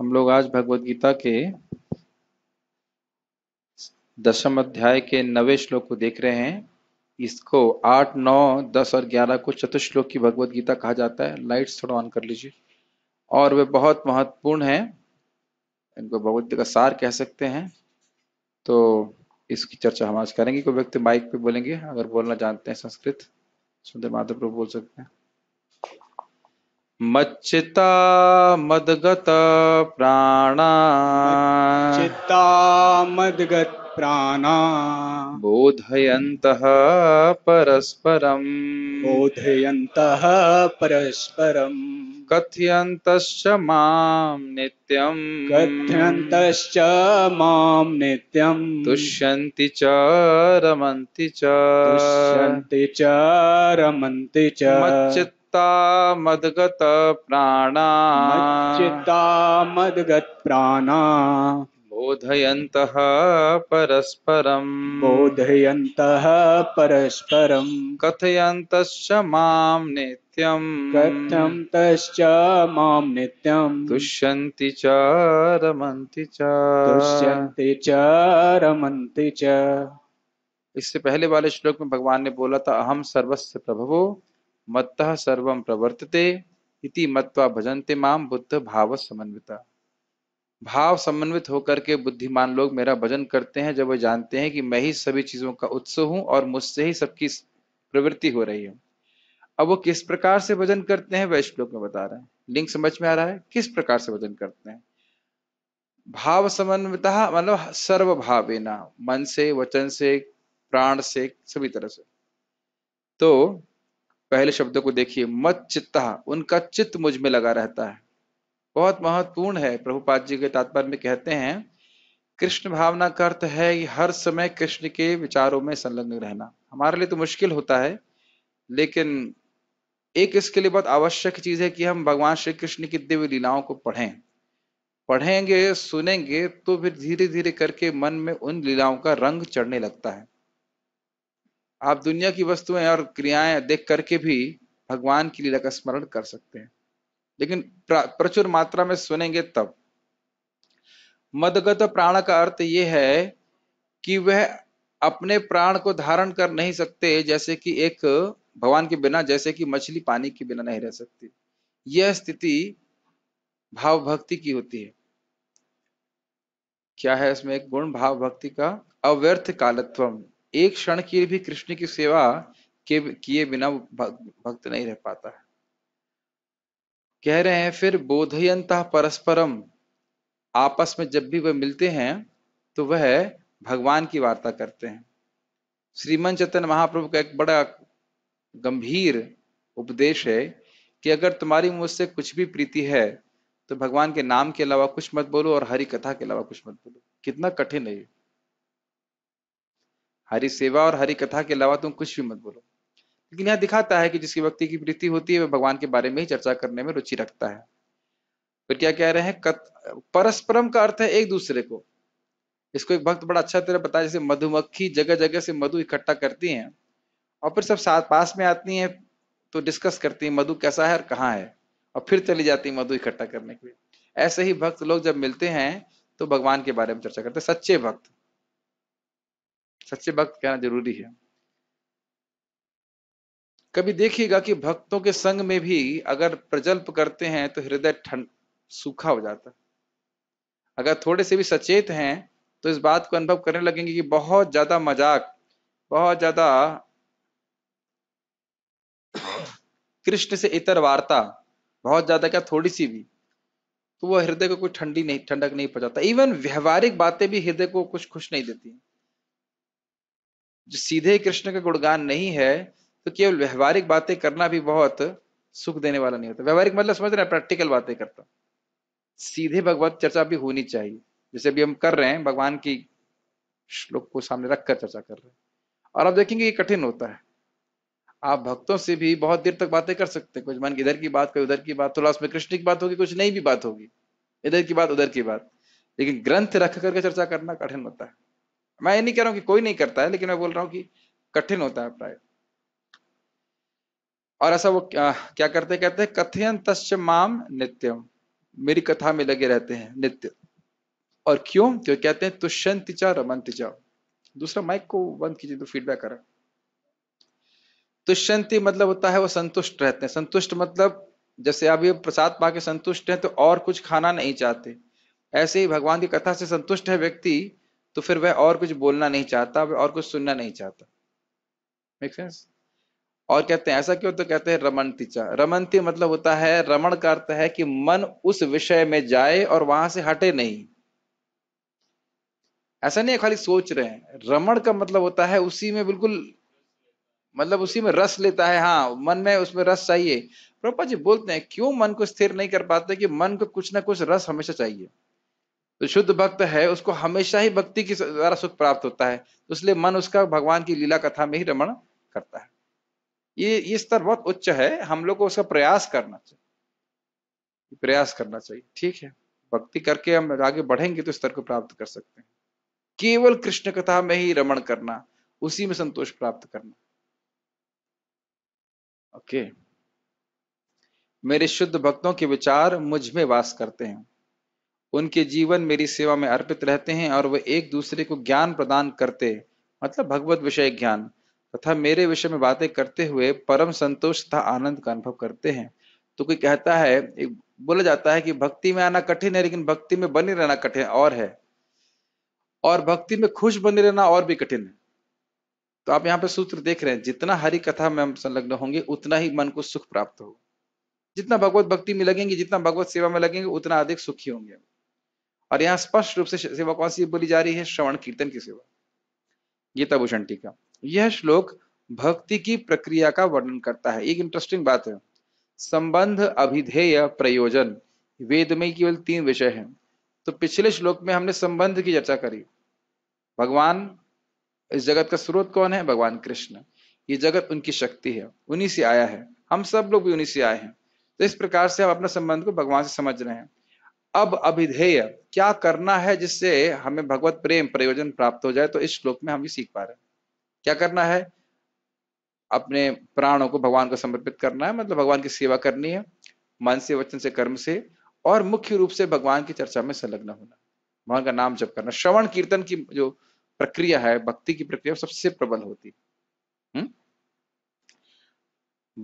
हम लोग आज भगवत गीता के दशम अध्याय के नवे श्लोक को देख रहे हैं इसको आठ नौ दस और ग्यारह को चतुश्लोक की भगवत गीता कहा जाता है लाइट्स थोड़ा ऑन कर लीजिए और वे बहुत महत्वपूर्ण है इनको भगवत गीता का सार कह सकते हैं तो इसकी चर्चा हम आज करेंगे कोई व्यक्ति माइक पे बोलेंगे अगर बोलना जानते हैं संस्कृत सुंदर माधव प्रभु बोल सकते हैं मच्चिता मदगत प्राणा चिता मदगत प्राणा बोधयन्तः परस्परम् बोधयन्तः परस्परम् कथयन्तश्च मां नित्यम् कथयन्तश्च मां नित्यम् तुष्यन्ति च रमन्ति च तुष्यन्ति च रमन्ति च मच्चित् चित्ता मदगत प्राणा चित्ता मदगत प्राणा बोधयन्तः परस्परम् बोधयन्तः परस्परम् कथयन्तश्च मां नित्यम् कथयन्तश्च मां नित्यम् च रमन्ति च च रमन्ति च इससे पहले वाले श्लोक में भगवान ने बोला था अहम सर्वस्व प्रभवो मत्त सर्व प्रवर्तते इति मत्वा भजन्ते माम बुद्ध भाव समन्विता भाव समन्वित होकर के बुद्धिमान लोग मेरा भजन करते हैं जब वे जानते हैं कि मैं ही सभी चीजों का उत्स हूं और मुझसे ही सबकी प्रवृत्ति हो रही है अब वो किस प्रकार से भजन करते हैं वह श्लोक में बता रहे हैं लिंग समझ में आ रहा है किस प्रकार से भजन करते हैं भाव समन्वता मतलब सर्व सर्वभावेना मन से वचन से प्राण से सभी तरह से तो पहले शब्द को देखिए मत चित्ता उनका चित्त मुझ में लगा रहता है बहुत महत्वपूर्ण है प्रभुपाद जी के तात्पर्य में कहते हैं कृष्ण भावना का अर्थ है हर समय कृष्ण के विचारों में संलग्न रहना हमारे लिए तो मुश्किल होता है लेकिन एक इसके लिए बहुत आवश्यक चीज है कि हम भगवान श्री कृष्ण की दिव्य लीलाओं को पढ़ें पढ़ेंगे सुनेंगे तो फिर धीरे धीरे करके मन में उन लीलाओं का रंग चढ़ने लगता है आप दुनिया की वस्तुएं और क्रियाएं देख करके भी भगवान की लीला का स्मरण कर सकते हैं लेकिन प्रचुर मात्रा में सुनेंगे तब मदगत प्राण का अर्थ ये है कि वह अपने प्राण को धारण कर नहीं सकते जैसे कि एक भगवान के बिना जैसे कि मछली पानी के बिना नहीं रह सकती यह स्थिति भाव भक्ति की होती है क्या है इसमें एक गुण भाव भक्ति का अव्यर्थ कालत्वम एक क्षण की भी कृष्ण की सेवा के किए बिना भक्त नहीं रह पाता है कह रहे हैं फिर बोधयंत परस्परम आपस में जब भी वह मिलते हैं तो वह भगवान की वार्ता करते हैं श्रीमन चतन महाप्रभु का एक बड़ा गंभीर उपदेश है कि अगर तुम्हारी मुझसे कुछ भी प्रीति है तो भगवान के नाम के अलावा कुछ मत बोलो और हरि कथा के अलावा कुछ मत बोलो कितना कठिन है हरि सेवा और हरि कथा के अलावा तुम कुछ भी मत बोलो लेकिन यह दिखाता है कि जिसकी व्यक्ति की वृत्ति होती है वह भगवान के बारे में ही चर्चा करने में रुचि रखता है फिर क्या कह रहे हैं परस्परम का अर्थ है एक दूसरे को इसको एक भक्त बड़ा अच्छा तरह बताया जैसे मधुमक्खी जगह जगह से मधु इकट्ठा करती हैं और फिर सब साथ पास में आती हैं तो डिस्कस करती हैं मधु कैसा है और कहाँ है और फिर चली जाती है मधु इकट्ठा करने के लिए ऐसे ही भक्त लोग जब मिलते हैं तो भगवान के बारे में चर्चा करते हैं सच्चे भक्त सच्चे भक्त कहना जरूरी है कभी देखिएगा कि भक्तों के संग में भी अगर प्रजल्प करते हैं तो हृदय ठंड सूखा हो जाता है अगर थोड़े से भी सचेत हैं तो इस बात को अनुभव करने लगेंगे कि बहुत ज्यादा मजाक बहुत ज्यादा कृष्ण से इतर वार्ता बहुत ज्यादा क्या थोड़ी सी भी तो वह हृदय को कोई ठंडी नहीं ठंडक नहीं पहुंचाता इवन व्यवहारिक बातें भी हृदय को कुछ खुश नहीं देती जो सीधे कृष्ण का गुणगान नहीं है तो केवल व्यवहारिक बातें करना भी बहुत सुख देने वाला नहीं होता व्यवहारिक मतलब समझ रहे हैं प्रैक्टिकल बातें करता सीधे भगवत चर्चा भी होनी चाहिए जैसे अभी हम कर रहे हैं भगवान की श्लोक को सामने रखकर चर्चा कर रहे हैं और आप देखेंगे ये कठिन होता है आप भक्तों से भी बहुत देर तक बातें कर सकते हैं कुछ मान इधर की बात कोई उधर की बात थोड़ा तो उसमें कृष्ण की बात होगी कुछ नई भी बात होगी इधर की बात उधर की बात लेकिन ग्रंथ रख करके चर्चा करना कठिन होता है मैं ये नहीं कह रहा हूं कि कोई नहीं करता है लेकिन मैं बोल रहा हूं कि कठिन होता है प्राय और ऐसा वो क्या, क्या करते कहते हैं कथयन तस् माम नित्यम मेरी कथा में लगे रहते हैं नित्य और क्यों क्यों तो कहते हैं तुष्यंत चा रमंत चा दूसरा माइक को बंद कीजिए तो फीडबैक आ तुष्यंती मतलब होता है वो संतुष्ट रहते हैं संतुष्ट मतलब जैसे अभी प्रसाद पा के संतुष्ट है तो और कुछ खाना नहीं चाहते ऐसे ही भगवान की कथा से संतुष्ट है व्यक्ति तो फिर वह और कुछ बोलना नहीं चाहता वह और कुछ सुनना नहीं चाहता मेक सेंस और कहते हैं ऐसा क्यों तो कहते हैं रमनतिचा रमनती मतलब होता है रमण का अर्थ है कि मन उस विषय में जाए और वहां से हटे नहीं ऐसा नहीं है खाली सोच रहे हैं रमण का मतलब होता है उसी में बिल्कुल मतलब उसी में रस लेता है हाँ मन में उसमें रस चाहिए प्रभा जी बोलते हैं क्यों मन को स्थिर नहीं कर पाते कि मन को कुछ ना कुछ रस हमेशा चाहिए तो शुद्ध भक्त है उसको हमेशा ही भक्ति के द्वारा सुख प्राप्त होता है तो इसलिए मन उसका भगवान की लीला कथा में ही रमण करता है ये ये स्तर बहुत उच्च है हम लोग को उसका प्रयास करना चाहिए प्रयास करना चाहिए ठीक है भक्ति करके हम आगे बढ़ेंगे तो स्तर को प्राप्त कर सकते हैं केवल कृष्ण कथा में ही रमण करना उसी में संतोष प्राप्त करना ओके मेरे शुद्ध भक्तों के विचार मुझ में वास करते हैं उनके जीवन मेरी सेवा में अर्पित रहते हैं और वे एक दूसरे को ज्ञान प्रदान करते मतलब भगवत विषय ज्ञान तथा मेरे विषय में बातें करते हुए परम संतोष तथा आनंद का अनुभव करते हैं तो कोई कहता है एक बोला जाता है कि भक्ति में आना कठिन है लेकिन भक्ति में बने रहना कठिन और है और भक्ति में खुश बने रहना और भी कठिन है तो आप यहाँ पे सूत्र देख रहे हैं जितना हरि कथा में हम संलग्न होंगे उतना ही मन को सुख प्राप्त हो जितना भगवत भक्ति में लगेंगे जितना भगवत सेवा में लगेंगे उतना अधिक सुखी होंगे और यहाँ स्पष्ट रूप से सेवा कौन सी बोली जा रही है श्रवण कीर्तन की सेवा गीता भूषण टीका यह श्लोक भक्ति की प्रक्रिया का वर्णन करता है एक इंटरेस्टिंग बात है संबंध अभिधेय प्रयोजन वेद में केवल तीन विषय हैं तो पिछले श्लोक में हमने संबंध की चर्चा करी भगवान इस जगत का स्रोत कौन है भगवान कृष्ण ये जगत उनकी शक्ति है उन्हीं से आया है हम सब लोग भी उन्हीं से आए हैं तो इस प्रकार से हम अपने संबंध को भगवान से समझ रहे हैं अब अभिधेय क्या करना है जिससे हमें भगवत प्रेम प्रयोजन प्राप्त हो जाए तो इस श्लोक में हम ये सीख पा रहे हैं क्या करना है अपने प्राणों को भगवान को समर्पित करना है मतलब भगवान की सेवा करनी है मन से वचन से कर्म से और मुख्य रूप से भगवान की चर्चा में संलग्न होना भगवान का नाम जप करना श्रवण कीर्तन की जो प्रक्रिया है भक्ति की प्रक्रिया सबसे प्रबल होती है हम्म?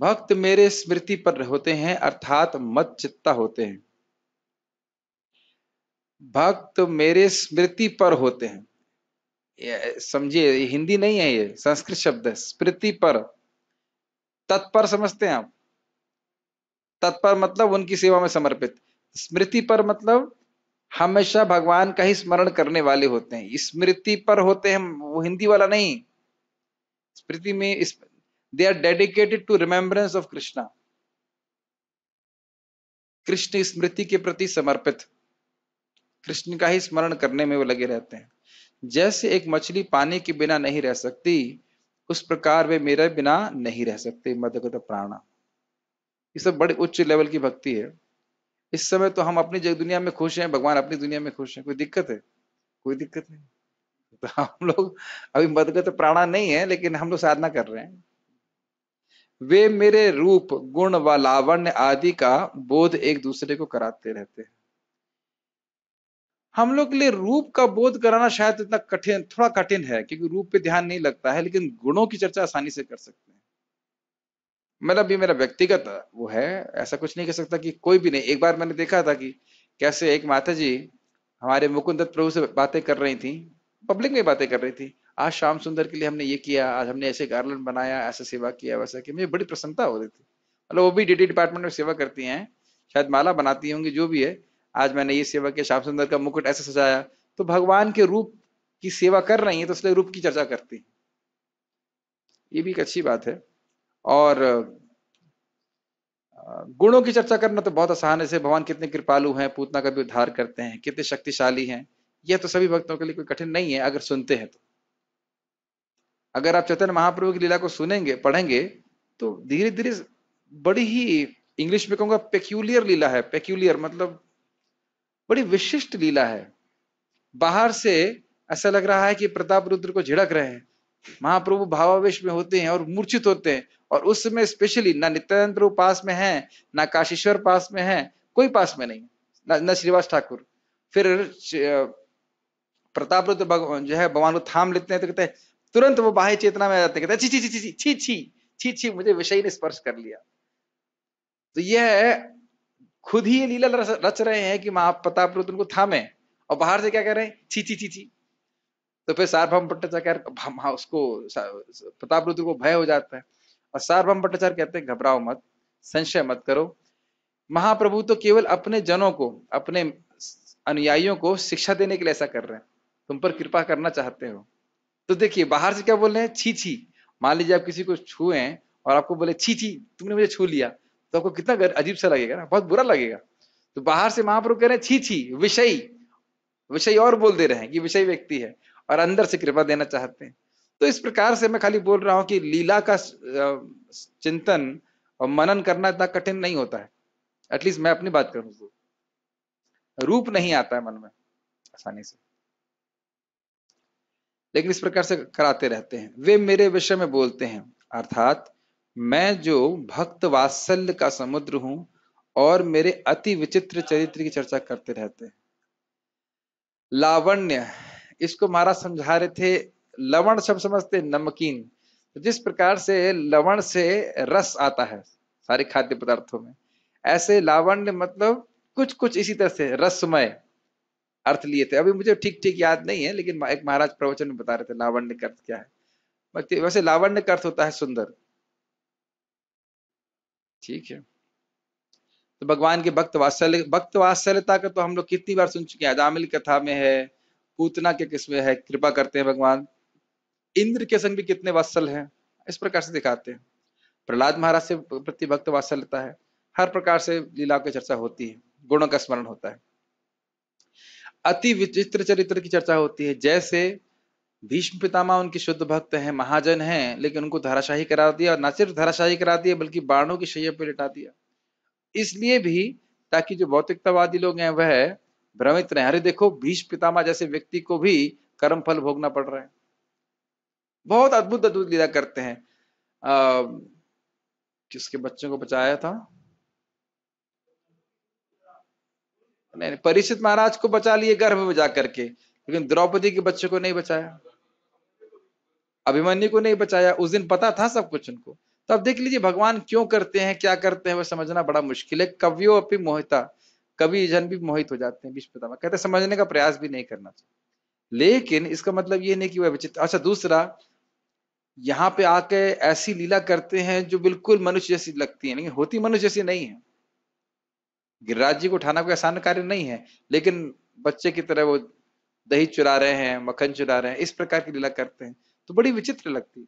भक्त मेरे स्मृति पर होते हैं अर्थात मत चित्ता होते हैं भक्त मेरे स्मृति पर होते हैं समझिए हिंदी नहीं है ये संस्कृत शब्द है स्मृति पर तत्पर समझते हैं आप तत्पर मतलब उनकी सेवा में समर्पित स्मृति पर मतलब हमेशा भगवान का ही स्मरण करने वाले होते हैं स्मृति पर होते हैं वो हिंदी वाला नहीं स्मृति में they are dedicated to remembrance of Krishna Krishna स्मृति के प्रति समर्पित कृष्ण का ही स्मरण करने में वो लगे रहते हैं जैसे एक मछली पानी के बिना नहीं रह सकती उस प्रकार वे मेरे बिना नहीं रह सकते मदगत प्राणा ये सब बड़े उच्च लेवल की भक्ति है इस समय तो हम अपनी दुनिया में खुश हैं भगवान अपनी दुनिया में खुश हैं कोई दिक्कत है कोई दिक्कत नहीं तो हम लोग अभी मदगत प्राणा नहीं है लेकिन हम लोग साधना कर रहे हैं वे मेरे रूप गुण व लावण्य आदि का बोध एक दूसरे को कराते रहते हैं हम लोग के लिए रूप का बोध कराना शायद इतना कठिन थोड़ा कठिन है क्योंकि रूप पे ध्यान नहीं लगता है लेकिन गुणों की चर्चा आसानी से कर सकते हैं मतलब ये मेरा व्यक्तिगत वो है ऐसा कुछ नहीं कह सकता कि कोई भी नहीं एक बार मैंने देखा था कि कैसे एक माता जी हमारे मुकुंद दत्त प्रभु से बातें कर रही थी पब्लिक में बातें कर रही थी आज शाम सुंदर के लिए हमने ये किया आज हमने ऐसे गार्लन बनाया ऐसा सेवा किया वैसा किया मुझे बड़ी प्रसन्नता हो रही थी मतलब वो भी डी डिपार्टमेंट में सेवा करती हैं शायद माला बनाती होंगी जो भी है आज मैंने ये सेवा किया श्याम सुंदर का मुकुट ऐसे सजाया तो भगवान के रूप की सेवा कर रही है तो इसलिए रूप की चर्चा करती ये भी एक अच्छी बात है और गुणों की चर्चा करना तो बहुत आसान है जैसे भगवान कितने कृपालु हैं पूतना का भी उद्धार करते हैं कितने शक्तिशाली हैं यह तो सभी भक्तों के लिए कोई कठिन नहीं है अगर सुनते हैं तो अगर आप चैतन्य महाप्रभु की लीला को सुनेंगे पढ़ेंगे तो धीरे धीरे बड़ी ही इंग्लिश में कहूंगा पेक्यूलियर लीला है पेक्यूलियर मतलब बड़ी विशिष्ट लीला है बाहर से ऐसा लग रहा है कि प्रताप रुद्र को झिड़क रहे हैं महाप्रभु भावावेश में होते हैं और मूर्छित होते हैं और उस समय स्पेशली ना नित्यानंद प्रभु पास में है ना काशीश्वर पास में है कोई पास में नहीं न श्रीवास ठाकुर फिर प्रताप रुद्र जो है भगवान को थाम लेते हैं तो कहते हैं तुरंत वो बाह्य चेतना में आ जाते हैं कहते हैं छी छी छी छी छी छी मुझे विषय ने स्पर्श कर लिया तो यह खुद ही ये लीला रच रहे हैं कि रुद्र को थामे और बाहर से क्या कर रहे हैं छी छी छी छी तो फिर सार्वभम भट्टाचार्य उसको प्रताप रुद्र को भय हो जाता है और सार्वभम भट्टाचार्य कहते हैं घबराओ मत संशय मत करो महाप्रभु तो केवल अपने जनों को अपने अनुयायियों को शिक्षा देने के लिए ऐसा कर रहे हैं तुम पर कृपा करना चाहते हो तो देखिए बाहर से क्या बोल रहे हैं छी छी मान लीजिए आप किसी को छुए और आपको बोले छी छी तुमने मुझे छू लिया तो आपको कितना अजीब सा लगेगा ना बहुत बुरा लगेगा तो बाहर से महाप्रभु कह रहे हैं छी छी विषय विषय और बोल दे रहे हैं कि विषय व्यक्ति है और अंदर से कृपा देना चाहते हैं तो इस प्रकार से मैं खाली बोल रहा हूँ कि लीला का चिंतन और मनन करना इतना कठिन नहीं होता है एटलीस्ट मैं अपनी बात करूँ तो रूप नहीं आता है मन में आसानी से लेकिन इस प्रकार से कराते रहते हैं वे मेरे विषय में बोलते हैं अर्थात मैं जो भक्त वात्सल्य का समुद्र हूं और मेरे अति विचित्र चरित्र की चर्चा करते रहते लावण्य इसको महाराज समझा रहे थे लवण सब समझते नमकीन तो जिस प्रकार से लवण से रस आता है सारे खाद्य पदार्थों में ऐसे लावण्य मतलब कुछ कुछ इसी तरह से रसमय अर्थ लिए थे अभी मुझे ठीक ठीक याद नहीं है लेकिन एक महाराज प्रवचन में बता रहे थे लावण्य का अर्थ क्या है वैसे लावण्य का अर्थ होता है सुंदर ठीक है तो भगवान के भक्त वात्सल्य भक्त वात्सल्यता का तो हम लोग कितनी बार सुन चुके हैं अदामिल कथा में है पूतना के किस्म है कृपा करते हैं भगवान इंद्र के संग भी कितने वात्सल हैं इस प्रकार से दिखाते हैं प्रहलाद महाराज से प्रति भक्त वात्सल्यता है हर प्रकार से लीला की चर्चा होती है गुणों का स्मरण होता है अति विचित्र चरित्र की चर्चा होती है जैसे भीष्म पितामह उनके शुद्ध भक्त हैं महाजन हैं लेकिन उनको धराशाही करा दिया और न सिर्फ धराशाही करा दिया बल्कि बाणों की शैया पर लिटा दिया इसलिए भी ताकि जो भौतिकतावादी लोग हैं वह भ्रमित रहे अरे देखो भीष्म पितामह जैसे व्यक्ति को भी कर्म फल भोगना पड़ रहा है बहुत अद्भुत अद्भुत लीला करते हैं किसके बच्चों को बचाया था नहीं परिचित महाराज को बचा लिए गर्भ में जा करके लेकिन द्रौपदी के बच्चे को नहीं बचाया अभिमन्यु को नहीं बचाया उस दिन पता था सब कुछ उनको तो अब देख लीजिए भगवान क्यों करते हैं क्या करते हैं वह समझना बड़ा मुश्किल है कवियों अपनी मोहिता कवि जन भी मोहित हो जाते हैं विश्वपिता में कहते समझने का प्रयास भी नहीं करना चाहिए लेकिन इसका मतलब ये नहीं कि वह विचित्र अच्छा दूसरा यहाँ पे आके ऐसी लीला करते हैं जो बिल्कुल मनुष्य जैसी लगती है नहीं होती मनुष्य जैसी नहीं है गिरिराज जी को उठाना कोई आसान कार्य नहीं है लेकिन बच्चे की तरह वो दही चुरा रहे हैं मक्खन चुरा रहे हैं इस प्रकार की लीला करते हैं तो बड़ी विचित्र लगती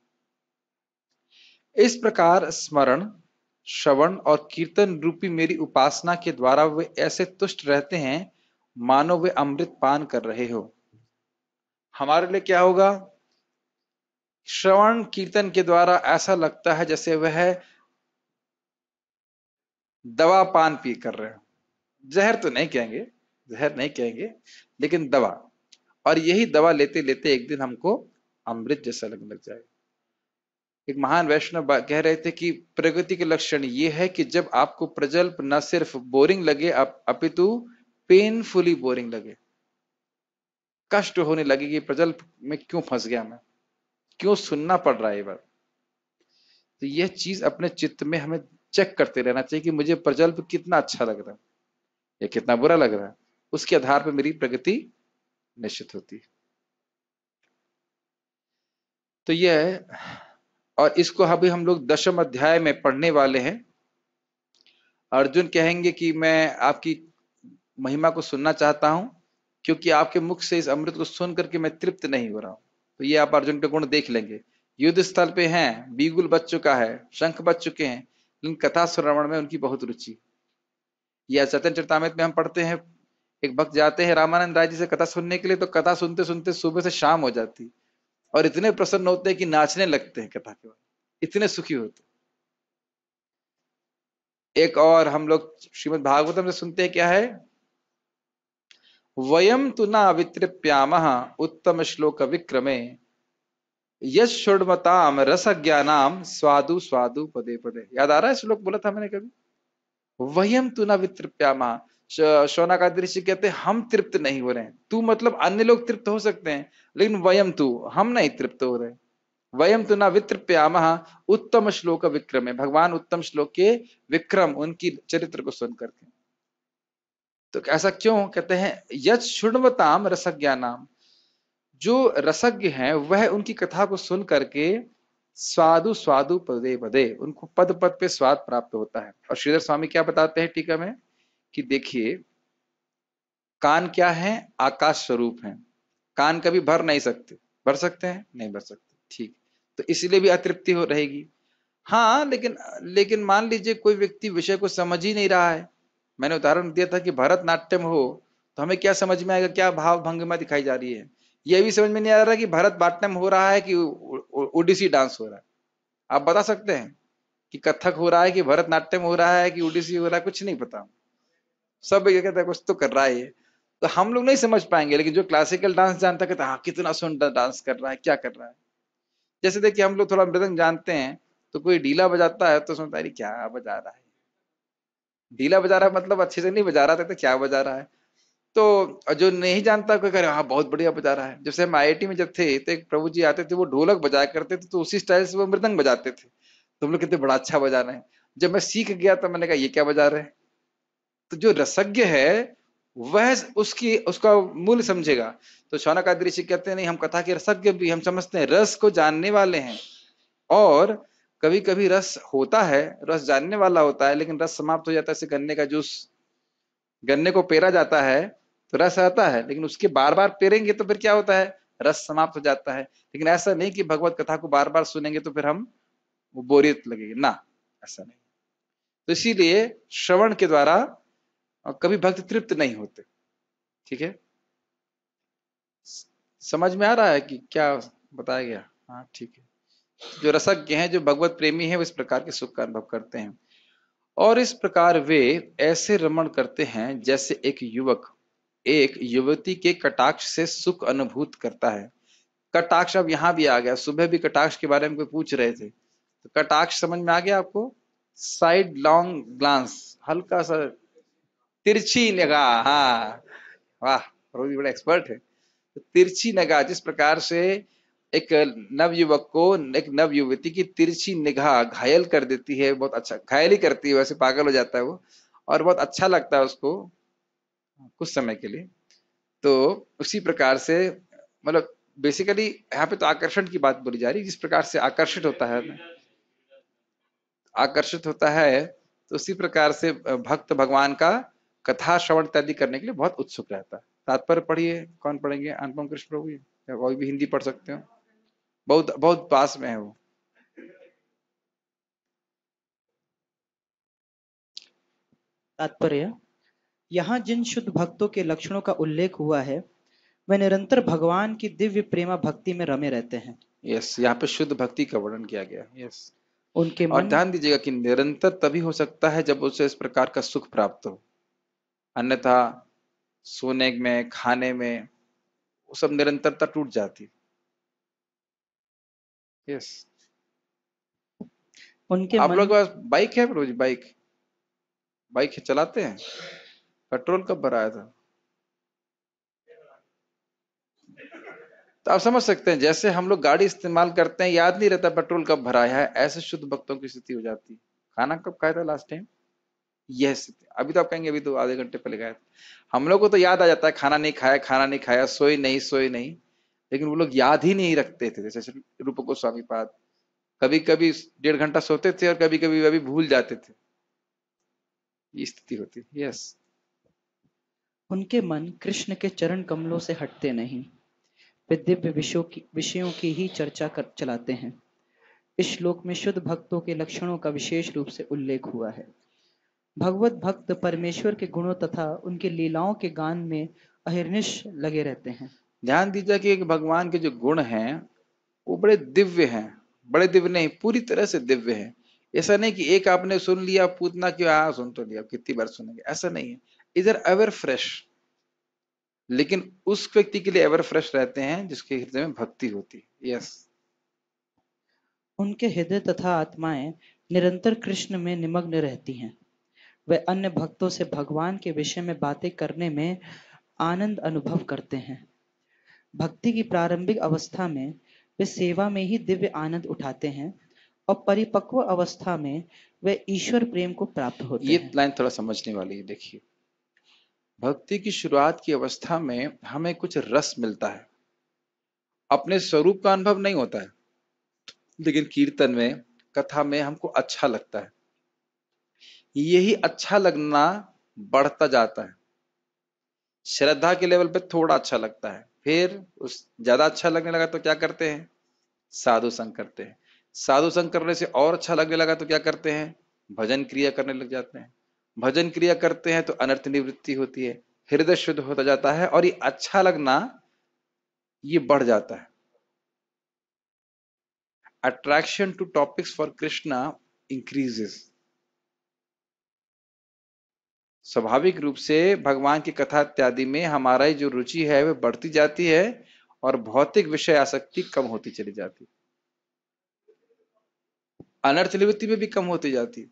इस प्रकार स्मरण श्रवण और कीर्तन रूपी मेरी उपासना के द्वारा वे ऐसे तुष्ट रहते हैं मानो वे अमृत पान कर रहे हो हमारे लिए क्या होगा श्रवण कीर्तन के द्वारा ऐसा लगता है जैसे वह दवा पान पी कर रहे हो जहर तो नहीं कहेंगे जहर नहीं कहेंगे लेकिन दवा और यही दवा लेते लेते एक दिन हमको अमृत जैसा लगने लग जाए एक महान वैष्णव कह रहे थे कि प्रगति के लक्षण ये है कि जब आपको प्रजल्प न सिर्फ बोरिंग लगे आप अपितु पेनफुली बोरिंग लगे कष्ट होने लगे कि प्रजल्प में क्यों फंस गया मैं क्यों सुनना पड़ रहा है बार तो यह चीज अपने चित्त में हमें चेक करते रहना चाहिए कि मुझे प्रजल्प कितना अच्छा लग रहा है या कितना बुरा लग रहा है उसके आधार पर मेरी प्रगति निश्चित होती है तो यह और इसको अभी हम लोग दशम अध्याय में पढ़ने वाले हैं अर्जुन कहेंगे कि मैं आपकी महिमा को सुनना चाहता हूं क्योंकि आपके मुख से इस अमृत को सुन करके मैं तृप्त नहीं हो रहा हूं तो ये आप अर्जुन के गुण देख लेंगे युद्ध स्थल पे हैं बीगुल बच चुका है शंख बच चुके हैं लेकिन कथा श्रवण में उनकी बहुत रुचि यह चतन चरतामित में हम पढ़ते हैं एक भक्त जाते हैं रामानंद राय जी से कथा सुनने के लिए तो कथा सुनते सुनते सुबह से शाम हो जाती और इतने प्रसन्न होते हैं कि नाचने लगते हैं कथा के बाद इतने सुखी होते एक और हम लोग श्रीमद भागवतम से सुनते हैं क्या है वयम तु ना वितृप्याम उत्तम श्लोक विक्रमे यशुणताम रस ज्ञानाम स्वादु स्वादु पदे पदे याद आ रहा है श्लोक बोला था मैंने कभी वयम तु ना वितृप्याम शोना का दृश्य कहते हैं हम तृप्त नहीं हो रहे हैं तू मतलब अन्य लोग तृप्त हो सकते हैं लेकिन वयम तू हम नहीं तृप्त हो रहे वयम तु ना वित्रप्याम उत्तम श्लोक विक्रम है भगवान उत्तम श्लोक के विक्रम उनकी चरित्र को सुन करके तो ऐसा क्यों कहते हैं यज शुणवताम रसज्ञा नाम जो रसज्ञ हैं वह उनकी कथा को सुन करके स्वादु स्वादु पदे पदे उनको पद पद पे स्वाद प्राप्त होता है और श्रीधर स्वामी क्या बताते हैं टीका में कि देखिए कान क्या है आकाश स्वरूप है कान कभी भर नहीं सकते भर सकते हैं नहीं भर सकते ठीक तो इसलिए भी अतृप्ति हो रहेगी हाँ लेकिन लेकिन मान लीजिए कोई व्यक्ति विषय को समझ ही नहीं रहा है मैंने उदाहरण दिया था कि भरतनाट्यम हो तो हमें क्या समझ में आएगा क्या भाव भंगिमा दिखाई जा रही है यह भी समझ में नहीं आ रहा कि भरत भरतनाट्यम हो रहा है कि ओडिसी डांस हो रहा है आप बता सकते हैं कि कथक हो रहा है कि भरतनाट्यम हो रहा है कि ओडिसी हो रहा है कुछ नहीं पता सब ये कहता है कुछ तो कर रहा है तो हम लोग नहीं समझ पाएंगे लेकिन जो क्लासिकल डांस जानता कहता हाँ कितना सुंदर डांस कर रहा है क्या कर रहा है जैसे देखिए हम लोग थोड़ा मृदंग जानते हैं तो कोई डीला बजाता है तो समझता है क्या बजा रहा है डीला बजा रहा है मतलब अच्छे से नहीं बजा रहा था तो क्या बजा रहा है तो जो नहीं जानता कोई कह हाँ बहुत बढ़िया बजा रहा है जैसे हम आई में जब थे तो एक प्रभु जी आते थे वो ढोलक बजाया करते थे तो उसी स्टाइल से वो मृदंग बजाते थे तुम तो लोग कहते बड़ा अच्छा बजा रहे हैं जब मैं सीख गया तो मैंने कहा ये क्या बजा रहे हैं तो जो रसज्ञ है वह उसकी उसका मूल्य समझेगा तो शौनक आदि ऋषि कहते हैं नहीं हम कथा के रसज्ञ भी हम समझते हैं रस को जानने वाले हैं और कभी कभी रस होता है रस जानने वाला होता है लेकिन रस समाप्त हो जाता है ऐसे गन्ने का जूस गन्ने को पेरा जाता है तो रस आता है लेकिन उसके बार बार पेरेंगे तो फिर क्या होता है रस समाप्त हो जाता है लेकिन ऐसा नहीं कि भगवत कथा को बार बार सुनेंगे तो फिर हम बोरियत लगेगी ना ऐसा नहीं तो इसीलिए श्रवण के द्वारा और कभी भक्त तृप्त नहीं होते ठीक है समझ में आ रहा है कि क्या बताया गया हाँ ठीक है जो रसज्ञ हैं जो भगवत प्रेमी हैं वो इस प्रकार के सुख का अनुभव करते हैं और इस प्रकार वे ऐसे रमण करते हैं जैसे एक युवक एक युवती के कटाक्ष से सुख अनुभूत करता है कटाक्ष अब यहाँ भी आ गया सुबह भी कटाक्ष के बारे में कोई पूछ रहे थे तो कटाक्ष समझ में आ गया आपको साइड लॉन्ग ग्लांस हल्का सा तिरछी नगा हाँ वाह प्रभु जी बड़ा एक्सपर्ट है तो तिरछी नगा जिस प्रकार से एक नव युवक को एक नव युवती की तिरछी निगाह घायल कर देती है बहुत अच्छा घायल ही करती है वैसे पागल हो जाता है वो और बहुत अच्छा लगता है उसको कुछ समय के लिए तो उसी प्रकार से मतलब बेसिकली यहाँ पे तो आकर्षण की बात बोली जा रही है जिस प्रकार से आकर्षित होता है आकर्षित होता है तो उसी प्रकार से भक्त भगवान का कथा श्रवण इत्यादि करने के लिए बहुत उत्सुक रहता है तात्पर्य पढ़िए कौन पढ़ेंगे अनुपम कृष्ण प्रभु कोई भी हिंदी पढ़ सकते हो बहुत बहुत पास में है वो तात्पर्य यहाँ जिन शुद्ध भक्तों के लक्षणों का उल्लेख हुआ है वे निरंतर भगवान की दिव्य प्रेमा भक्ति में रमे रहते हैं यस यहाँ पे शुद्ध भक्ति का वर्णन किया गया यस उनके और ध्यान दीजिएगा कि निरंतर तभी हो सकता है जब उसे इस प्रकार का सुख प्राप्त हो अन्यथा सोने में खाने में वो सब निरंतरता टूट जाती यस उनके आप लोग पास बाइक है रोज बाइक बाइक चलाते हैं पेट्रोल कब भराया था तो आप समझ सकते हैं जैसे हम लोग गाड़ी इस्तेमाल करते हैं याद नहीं रहता पेट्रोल कब भराया है ऐसे शुद्ध भक्तों की स्थिति हो जाती है खाना कब खाया था लास्ट टाइम यह स्थिति अभी तो आप कहेंगे अभी तो आधे घंटे पहले गए हम लोग को तो याद आ जाता है खाना नहीं खाया खाना नहीं खाया सोई नहीं सोई नहीं लेकिन वो लोग याद ही नहीं रखते थे जैसे रूप गोस्वामी पाद कभी कभी डेढ़ घंटा सोते थे और कभी कभी अभी भूल जाते थे स्थिति होती यस उनके मन कृष्ण के चरण कमलों से हटते नहीं वे दिव्य विषयों की विषयों की ही चर्चा कर चलाते हैं इस श्लोक में शुद्ध भक्तों के लक्षणों का विशेष रूप से उल्लेख हुआ है भगवत भक्त परमेश्वर के गुणों तथा उनके लीलाओं के गान में अहिर्निश लगे रहते हैं ध्यान दीजिए कि भगवान के जो गुण हैं वो बड़े दिव्य हैं बड़े दिव्य नहीं पूरी तरह से दिव्य है ऐसा नहीं कि एक आपने सुन लिया पूतना क्यों आ हाँ, सुन तो लिया कितनी बार सुनेंगे ऐसा नहीं है इधर एवर फ्रेश लेकिन उस व्यक्ति के लिए एवर फ्रेश रहते हैं जिसके हृदय में भक्ति होती है यस उनके हृदय तथा आत्माएं निरंतर कृष्ण में निमग्न रहती हैं वे अन्य भक्तों से भगवान के विषय में बातें करने में आनंद अनुभव करते हैं भक्ति की प्रारंभिक अवस्था में वे सेवा में ही दिव्य आनंद उठाते हैं और परिपक्व अवस्था में वे ईश्वर प्रेम को प्राप्त होते ये लाइन थोड़ा समझने वाली है देखिए भक्ति की शुरुआत की अवस्था में हमें कुछ रस मिलता है अपने स्वरूप का अनुभव नहीं होता है लेकिन कीर्तन में कथा में हमको अच्छा लगता है यही अच्छा लगना बढ़ता जाता है श्रद्धा के लेवल पे थोड़ा अच्छा लगता है फिर उस ज्यादा अच्छा लगने लगा तो क्या करते हैं साधु संग करते हैं साधु संग करने से और अच्छा लगने लगा तो क्या करते हैं भजन क्रिया करने लग जाते हैं भजन क्रिया करते हैं तो अनर्थ निवृत्ति होती है हृदय शुद्ध होता जाता है और ये अच्छा लगना ये बढ़ जाता है attraction to topics for Krishna increases स्वाभाविक रूप से भगवान की कथा इत्यादि में हमारी जो रुचि है वह बढ़ती जाती है और भौतिक विषय आसक्ति कम होती चली जाती अनर्थ निवृत्ति में भी कम होती जाती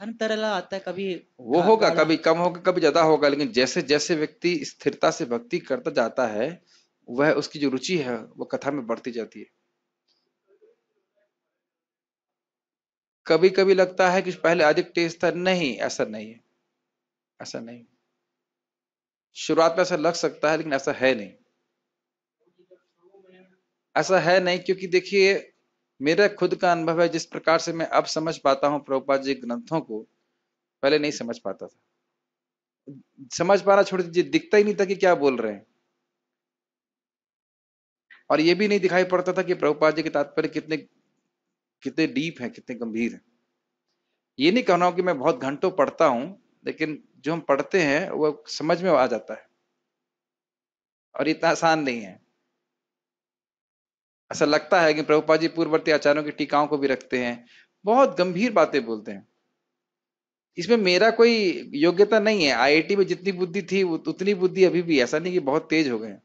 हर आता है कभी वो होगा कभी कम होगा कभी ज्यादा होगा लेकिन जैसे जैसे व्यक्ति स्थिरता से भक्ति करता जाता है वह उसकी जो रुचि है वो कथा में बढ़ती जाती है कभी कभी लगता है कि पहले अधिक टेस्ट था नहीं ऐसा नहीं है ऐसा नहीं शुरुआत में ऐसा लग सकता है लेकिन ऐसा है नहीं ऐसा है नहीं क्योंकि देखिए मेरा खुद का अनुभव है जिस प्रकार से मैं अब समझ पाता हूँ प्रभुपाद जी ग्रंथों को पहले नहीं समझ पाता था समझ पाना छोड़ दीजिए दिखता ही नहीं था कि क्या बोल रहे हैं और ये भी नहीं दिखाई पड़ता था कि प्रभुपाद जी के तात्पर्य कितने कितने डीप हैं कितने गंभीर हैं ये नहीं कहना हूं कि मैं बहुत घंटों पढ़ता हूँ लेकिन जो हम पढ़ते हैं वो समझ में आ जाता है और इतना आसान नहीं है ऐसा लगता है कि प्रभुपा जी पूर्ववर्ती आचार्यों की टीकाओं को भी रखते हैं बहुत गंभीर बातें बोलते हैं इसमें मेरा कोई योग्यता नहीं है आईआईटी में जितनी बुद्धि थी उतनी बुद्धि अभी भी ऐसा नहीं कि बहुत तेज हो गए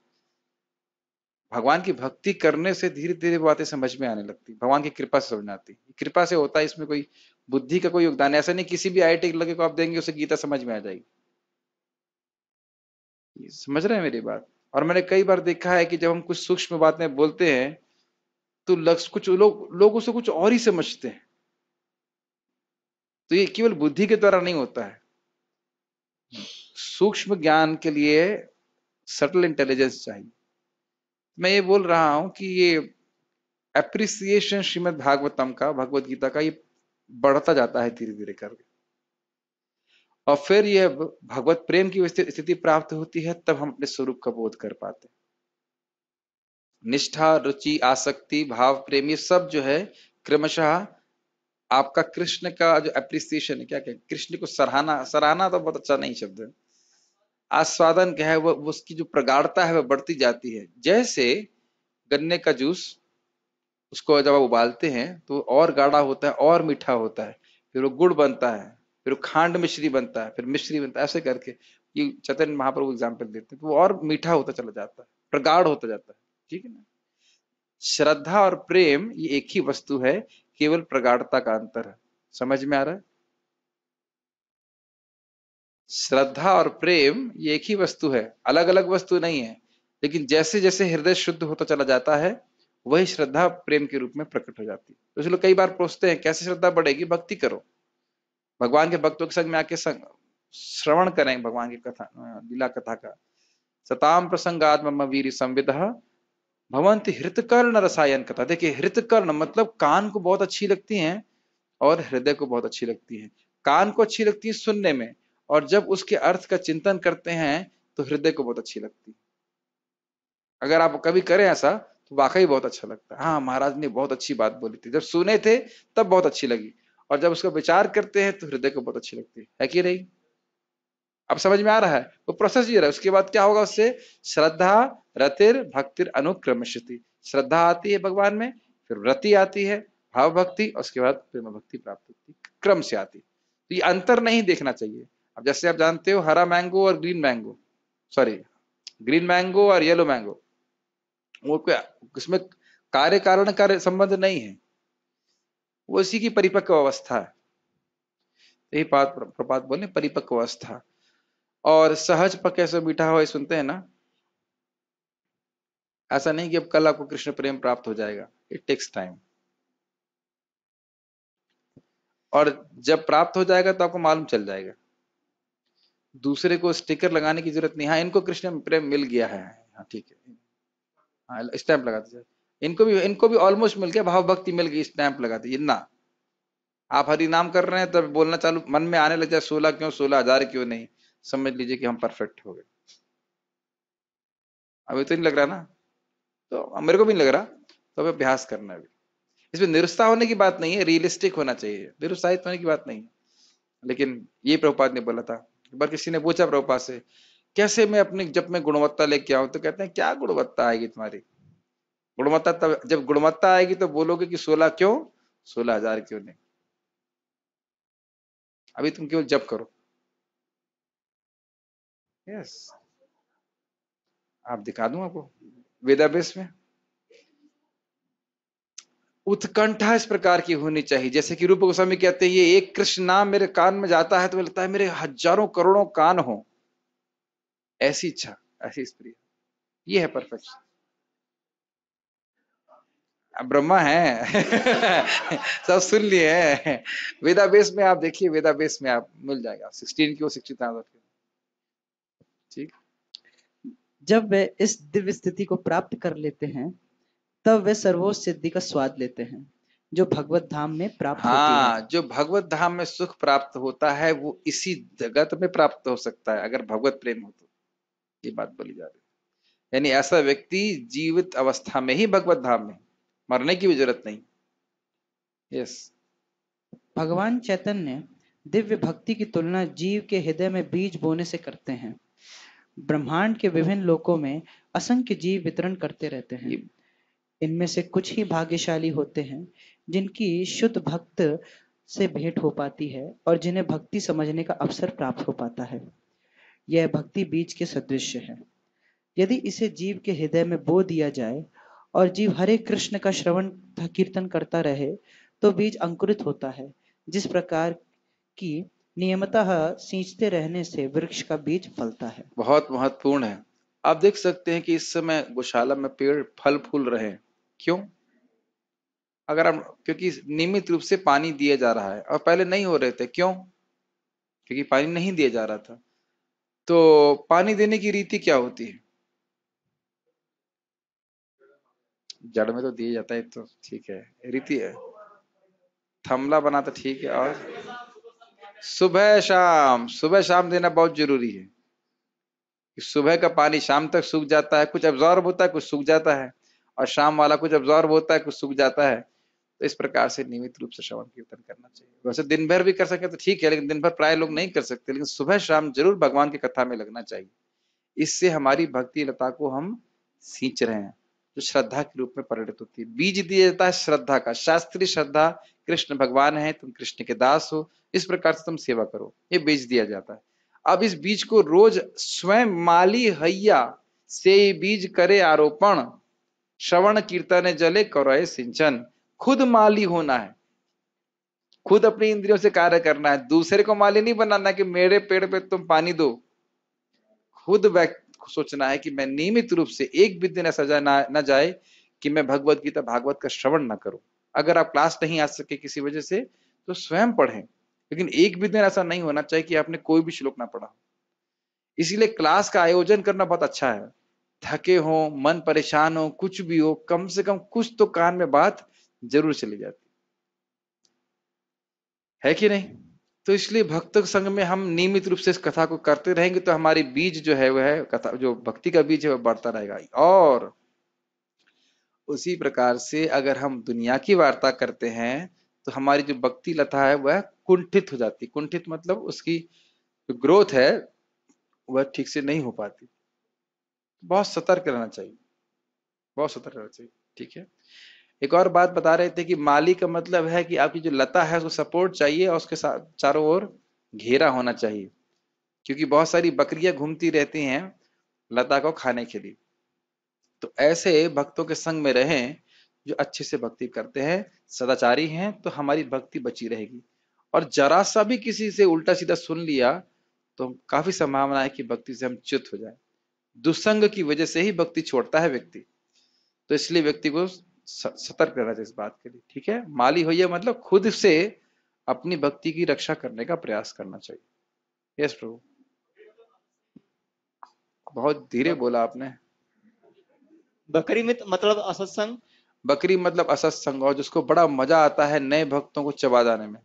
भगवान की भक्ति करने से धीरे धीरे बातें समझ में आने लगती भगवान की कृपा से समझ आती कृपा से होता है इसमें कोई बुद्धि का कोई योगदान है ऐसा नहीं किसी भी आई लगे को आप देंगे उसे गीता समझ में आ जाएगी समझ रहे हैं मेरी बात और मैंने कई बार देखा है कि जब हम कुछ सूक्ष्म बातें बोलते हैं तो लक्ष्य कुछ लोग लो उसे कुछ और ही समझते हैं तो ये केवल बुद्धि के द्वारा नहीं होता है सूक्ष्म ज्ञान के लिए सटल इंटेलिजेंस चाहिए मैं ये बोल रहा हूं कि ये एप्रिसिएशन श्रीमद भागवतम का भगवत गीता का ये बढ़ता जाता है धीरे धीरे करके और फिर यह भगवत प्रेम की स्थिति प्राप्त होती है तब हम अपने स्वरूप का बोध कर पाते निष्ठा रुचि आसक्ति भाव प्रेम ये सब जो है क्रमशः आपका कृष्ण का जो एप्रिसिएशन है क्या कहें कृष्ण को सराहना सराहना तो बहुत अच्छा नहीं शब्द है आस्वादन क्या है वह उसकी जो प्रगाढ़ता है वह बढ़ती जाती है जैसे गन्ने का जूस उसको जब आप उबालते हैं तो और गाढ़ा होता है और मीठा होता है फिर वो गुड़ बनता है फिर वो खांड मिश्री बनता है फिर मिश्री बनता है ऐसे करके ये चतन महाप्रभु एग्जाम्पल देते हैं तो वो और मीठा होता चला जाता है प्रगाढ़ होता जाता है ठीक है ना श्रद्धा और प्रेम ये एक ही वस्तु है केवल प्रगाढ़ता का अंतर है समझ में आ रहा है श्रद्धा और प्रेम ये एक ही वस्तु है अलग अलग वस्तु नहीं है लेकिन जैसे जैसे हृदय शुद्ध होता चला जाता है वही श्रद्धा प्रेम के रूप में प्रकट हो जाती है तो इसलिए कई बार पूछते हैं कैसे श्रद्धा बढ़ेगी भक्ति करो भगवान के भक्तों के संग में आके संग श्रवण करें भगवान की कथा लीला कथा का सताम प्रसंगात्म वीर संविद भवंत हृतकर्ण रसायन कथा देखिए हृतकर्ण मतलब कान को बहुत अच्छी लगती है और हृदय को बहुत अच्छी लगती है कान को अच्छी लगती है सुनने में और जब उसके अर्थ का चिंतन करते हैं तो हृदय को बहुत अच्छी लगती है अगर आप कभी करें ऐसा तो वाकई बहुत अच्छा लगता है हाँ महाराज ने बहुत अच्छी बात बोली थी जब सुने थे तब बहुत अच्छी लगी और जब उसका विचार करते हैं तो हृदय को बहुत अच्छी लगती है, है कि नहीं अब समझ में आ रहा है वो तो प्रोसेस ये रहा है उसके बाद क्या होगा उससे श्रद्धा रतिर भक्तिर अनुक्रमशति श्रद्धा आती है भगवान में फिर रति आती है भाव भक्ति और उसके बाद प्रेम भक्ति प्राप्त होती क्रम से आती तो ये अंतर नहीं देखना चाहिए अब जैसे आप जानते हो हरा मैंगो और green mango sorry green mango और येलो मैंगो इसमें कार्य कारण का संबंध नहीं है वो इसी की परिपक्व अवस्था है यही पाद प्रपात बोले परिपक्व अवस्था और सहज पक्के से बीठा हो सुनते हैं ना ऐसा नहीं कि अब कल आपको कृष्ण प्रेम प्राप्त हो जाएगा इट टेक्स टाइम और जब प्राप्त हो जाएगा तो आपको मालूम चल जाएगा दूसरे को स्टिकर लगाने की जरूरत नहीं हाँ इनको कृष्ण प्रेम मिल गया है हाँ ठीक है स्टैंप हाँ, लगाते सर इनको भी इनको भी ऑलमोस्ट मिल गया भाव भक्ति मिल गई स्टैंप लगाते इतना आप हरी नाम कर रहे हैं तब बोलना चालू मन में आने लग जाए सोलह क्यों सोलह हजार क्यों नहीं समझ लीजिए कि हम परफेक्ट हो गए अभी तो नहीं लग रहा ना तो मेरे को भी नहीं लग रहा तो अभी अभ्यास करना है अभी इसमें निरुस्ता होने की बात नहीं है रियलिस्टिक होना चाहिए निरुत्साहित होने की बात नहीं है लेकिन ये प्रभुपाद ने बोला था एक बार किसी ने पूछा प्रभुपाद से कैसे मैं अपने जब मैं गुणवत्ता लेके आऊं तो कहते हैं क्या गुणवत्ता आएगी तुम्हारी गुणवत्ता तब जब गुणवत्ता आएगी तो बोलोगे कि सोलह क्यों सोलह हजार क्यों नहीं अभी तुम केवल जब करो यस yes. आप दिखा दू आपको वेदाबेस में उत्कंठा इस प्रकार की होनी चाहिए जैसे कि रूप गोस्वामी कहते हैं ये एक कृष्ण नाम मेरे कान में जाता है तो लगता है मेरे हजारों करोड़ों कान हो ऐसी इच्छा ऐसी स्त्री ये है परफेक्शन ब्रह्मा है सब सुन लिए है वेदा बेस में आप देखिए वेदा बेस में आप मिल जाएगा सिक्सटीन की वो शिक्षित ठीक जब वे इस दिव्य स्थिति को प्राप्त कर लेते हैं तब वे सर्वोच्च सिद्धि का स्वाद लेते हैं जो भगवत धाम में प्राप्त हाँ होती है। हाँ, जो भगवत धाम में सुख प्राप्त होता है वो इसी जगत में प्राप्त हो सकता है अगर भगवत प्रेम हो तो ये बात बोली जा रही यानी ऐसा व्यक्ति जीवित अवस्था में ही भगवत धाम में मरने की भी जरूरत नहीं यस भगवान चैतन्य दिव्य भक्ति की तुलना जीव के हृदय में बीज बोने से करते हैं ब्रह्मांड के विभिन्न लोकों में असंख्य जीव वितरण करते रहते हैं इनमें से कुछ ही भाग्यशाली होते हैं जिनकी शुद्ध भक्त से भेंट हो पाती है और जिन्हें भक्ति समझने का अवसर प्राप्त हो पाता है यह भक्ति बीज के सदृश है यदि इसे जीव के हृदय में बो दिया जाए और जीव हरे कृष्ण का श्रवण कीर्तन करता रहे तो बीज अंकुरित होता है जिस प्रकार की नियमतः सींचते रहने से वृक्ष का बीज फलता है बहुत महत्वपूर्ण है आप देख सकते हैं कि इस समय गोशाला में पेड़ फल फूल रहे हैं क्यों अगर हम क्योंकि नियमित रूप से पानी दिया जा रहा है और पहले नहीं हो रहे थे क्यों क्योंकि पानी नहीं दिया जा रहा था तो पानी देने की रीति क्या होती है जड़ में तो दिया जाता है तो ठीक है रीति है थमला बना तो ठीक है और सुबह शाम सुबह शाम देना बहुत जरूरी है कि सुबह का पानी शाम तक सूख जाता है कुछ अब्जॉर्ब होता है कुछ सूख जाता है और शाम वाला कुछ अब्जॉर्ब होता है कुछ सूख जाता है तो इस प्रकार से नियमित रूप से श्रवण कीर्तन करना चाहिए वैसे दिन भर भी कर सके तो ठीक है लेकिन दिन भर प्राय लोग नहीं कर सकते लेकिन सुबह शाम जरूर भगवान की कथा में लगना चाहिए इससे हमारी भक्ति लता को हम सींच रहे हैं जो श्रद्धा के रूप में परिणत होती है बीज दिया जाता है श्रद्धा का शास्त्रीय श्रद्धा कृष्ण भगवान है तुम कृष्ण के दास हो इस प्रकार से तुम सेवा करो ये बीज दिया जाता है अब इस बीज को रोज स्वयं माली हैया से बीज करे आरोपण श्रवण कीर्तन जले करो सिंचन खुद माली होना है खुद अपनी इंद्रियों से कार्य करना है दूसरे को माली नहीं बनाना कि मेरे पेड़ पे तुम पानी दो खुद सोचना है कि मैं नियमित रूप से एक भी दिन ऐसा जाए ना, ना जाए कि मैं भगवत गीता भागवत का श्रवण ना करूं अगर आप क्लास नहीं आ सके किसी वजह से तो स्वयं पढ़ें लेकिन एक भी दिन ऐसा नहीं होना चाहिए कि आपने कोई भी श्लोक ना पढ़ा इसीलिए क्लास का आयोजन करना बहुत अच्छा है थके हो मन परेशान हो कुछ भी हो कम से कम कुछ तो कान में बात जरूर चली जाती है कि नहीं तो इसलिए भक्त संघ में हम नियमित रूप से इस कथा को करते रहेंगे तो हमारी बीज जो है वह कथा जो भक्ति का बीज है वह बढ़ता रहेगा और उसी प्रकार से अगर हम दुनिया की वार्ता करते हैं तो हमारी जो भक्ति लता है वह कुंठित हो जाती कुंठित मतलब उसकी जो ग्रोथ है वह ठीक से नहीं हो पाती बहुत सतर्क रहना चाहिए बहुत सतर्क रहना चाहिए ठीक है एक और बात बता रहे थे कि माली का मतलब है कि आपकी जो लता है उसको सपोर्ट चाहिए और उसके साथ चारों ओर घेरा होना चाहिए क्योंकि बहुत सारी बकरियां घूमती रहती हैं लता को खाने के लिए तो ऐसे भक्तों के संग में रहें जो अच्छे से भक्ति करते हैं सदाचारी हैं तो हमारी भक्ति बची रहेगी और जरा सा भी किसी से उल्टा सीधा सुन लिया तो काफी संभावना है कि भक्ति से हम च्युत हो जाए दुसंग की वजह से ही भक्ति छोड़ता है व्यक्ति तो इसलिए व्यक्ति को सतर्क रहना चाहिए इस बात के लिए ठीक है माली होइए मतलब खुद से अपनी भक्ति की रक्षा करने का प्रयास करना चाहिए यस प्रभु बहुत धीरे बोला आपने बकरी में तो मतलब असत्संग बकरी मतलब असत्संग और जिसको बड़ा मजा आता है नए भक्तों को चबा जाने में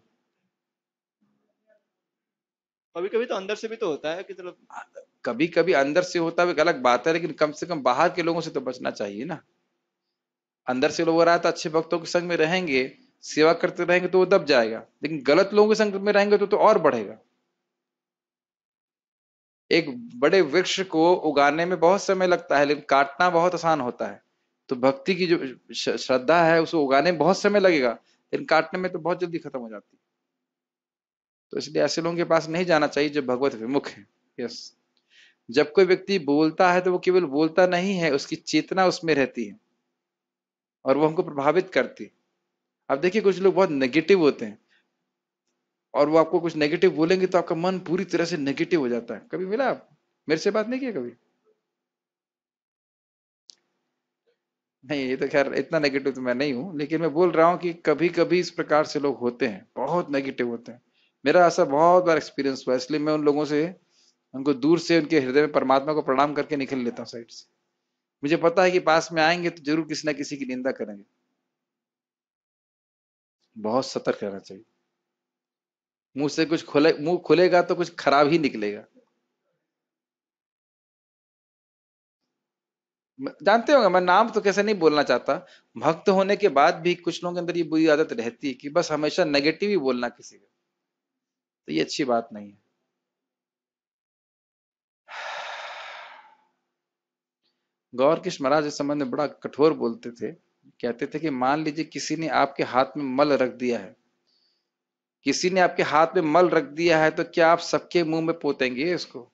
कभी कभी तो अंदर से भी तो होता है कि चलो कभी कभी अंदर से होता है गलत अलग बात है लेकिन कम से कम बाहर के लोगों से तो बचना चाहिए ना अंदर से लोग हो रहा है तो अच्छे भक्तों के संग में रहेंगे सेवा करते रहेंगे तो वो दब जाएगा लेकिन गलत लोगों के संग में रहेंगे तो तो और बढ़ेगा एक बड़े वृक्ष को उगाने में बहुत समय लगता है लेकिन काटना बहुत आसान होता है तो भक्ति की जो श्रद्धा है उसको उगाने में बहुत समय लगेगा लेकिन काटने में तो बहुत जल्दी खत्म हो जाती है तो इसलिए ऐसे लोगों के पास नहीं जाना चाहिए जो भगवत विमुख है यस जब कोई व्यक्ति बोलता है तो वो केवल बोलता नहीं है उसकी चेतना उसमें रहती है और वो हमको प्रभावित करती अब देखिए कुछ लोग बहुत नेगेटिव होते हैं और वो आपको कुछ नेगेटिव बोलेंगे तो आपका मन पूरी तरह से नेगेटिव हो जाता है कभी मिला आप मेरे से बात नहीं किया कभी नहीं ये तो खैर इतना नेगेटिव तो मैं नहीं हूं लेकिन मैं बोल रहा हूं कि कभी कभी इस प्रकार से लोग होते हैं बहुत नेगेटिव होते हैं मेरा ऐसा बहुत बार एक्सपीरियंस हुआ इसलिए मैं उन लोगों से उनको दूर से उनके हृदय में परमात्मा को प्रणाम करके निकल लेता हूँ साइड से मुझे पता है कि पास में आएंगे तो जरूर किसी ना किसी की निंदा करेंगे बहुत सतर्क रहना चाहिए मुंह से कुछ खोले मुंह खुलेगा तो कुछ खराब ही निकलेगा जानते होंगे मैं नाम तो कैसे नहीं बोलना चाहता भक्त होने के बाद भी कुछ लोगों के अंदर ये बुरी आदत रहती है कि बस हमेशा नेगेटिव ही बोलना किसी का तो ये अच्छी बात नहीं है गौर कृष्ण महाराज इस संबंध में बड़ा कठोर बोलते थे कहते थे कि मान लीजिए किसी ने आपके हाथ में मल रख दिया है किसी ने आपके हाथ में मल रख दिया है तो क्या आप सबके मुंह में पोतेंगे इसको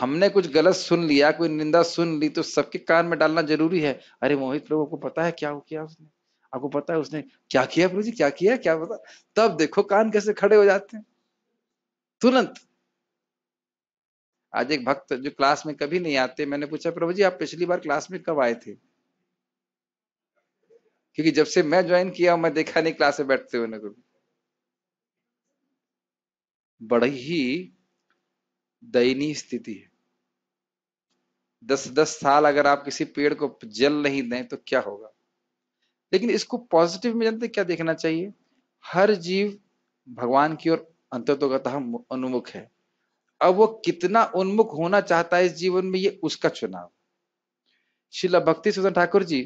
हमने कुछ गलत सुन लिया कोई निंदा सुन ली तो सबके कान में डालना जरूरी है अरे मोहित प्रभु को पता है क्या किया उसने आपको पता है उसने क्या किया प्रभु जी क्या किया क्या पता तब देखो कान कैसे खड़े हो जाते हैं तुरंत आज एक भक्त जो क्लास में कभी नहीं आते मैंने पूछा प्रभु जी आप पिछली बार क्लास में कब आए थे क्योंकि जब से मैं ज्वाइन किया मैं देखा नहीं क्लास में बैठते हुए कभी बड़ी ही दयनीय स्थिति है दस दस साल अगर आप किसी पेड़ को जल नहीं दें तो क्या होगा लेकिन इसको पॉजिटिव में जानते क्या देखना चाहिए हर जीव भगवान की ओर अंत अनुमुख है अब वो कितना उन्मुख होना चाहता है इस जीवन में ये उसका चुनाव शिला भक्ति सुदन ठाकुर जी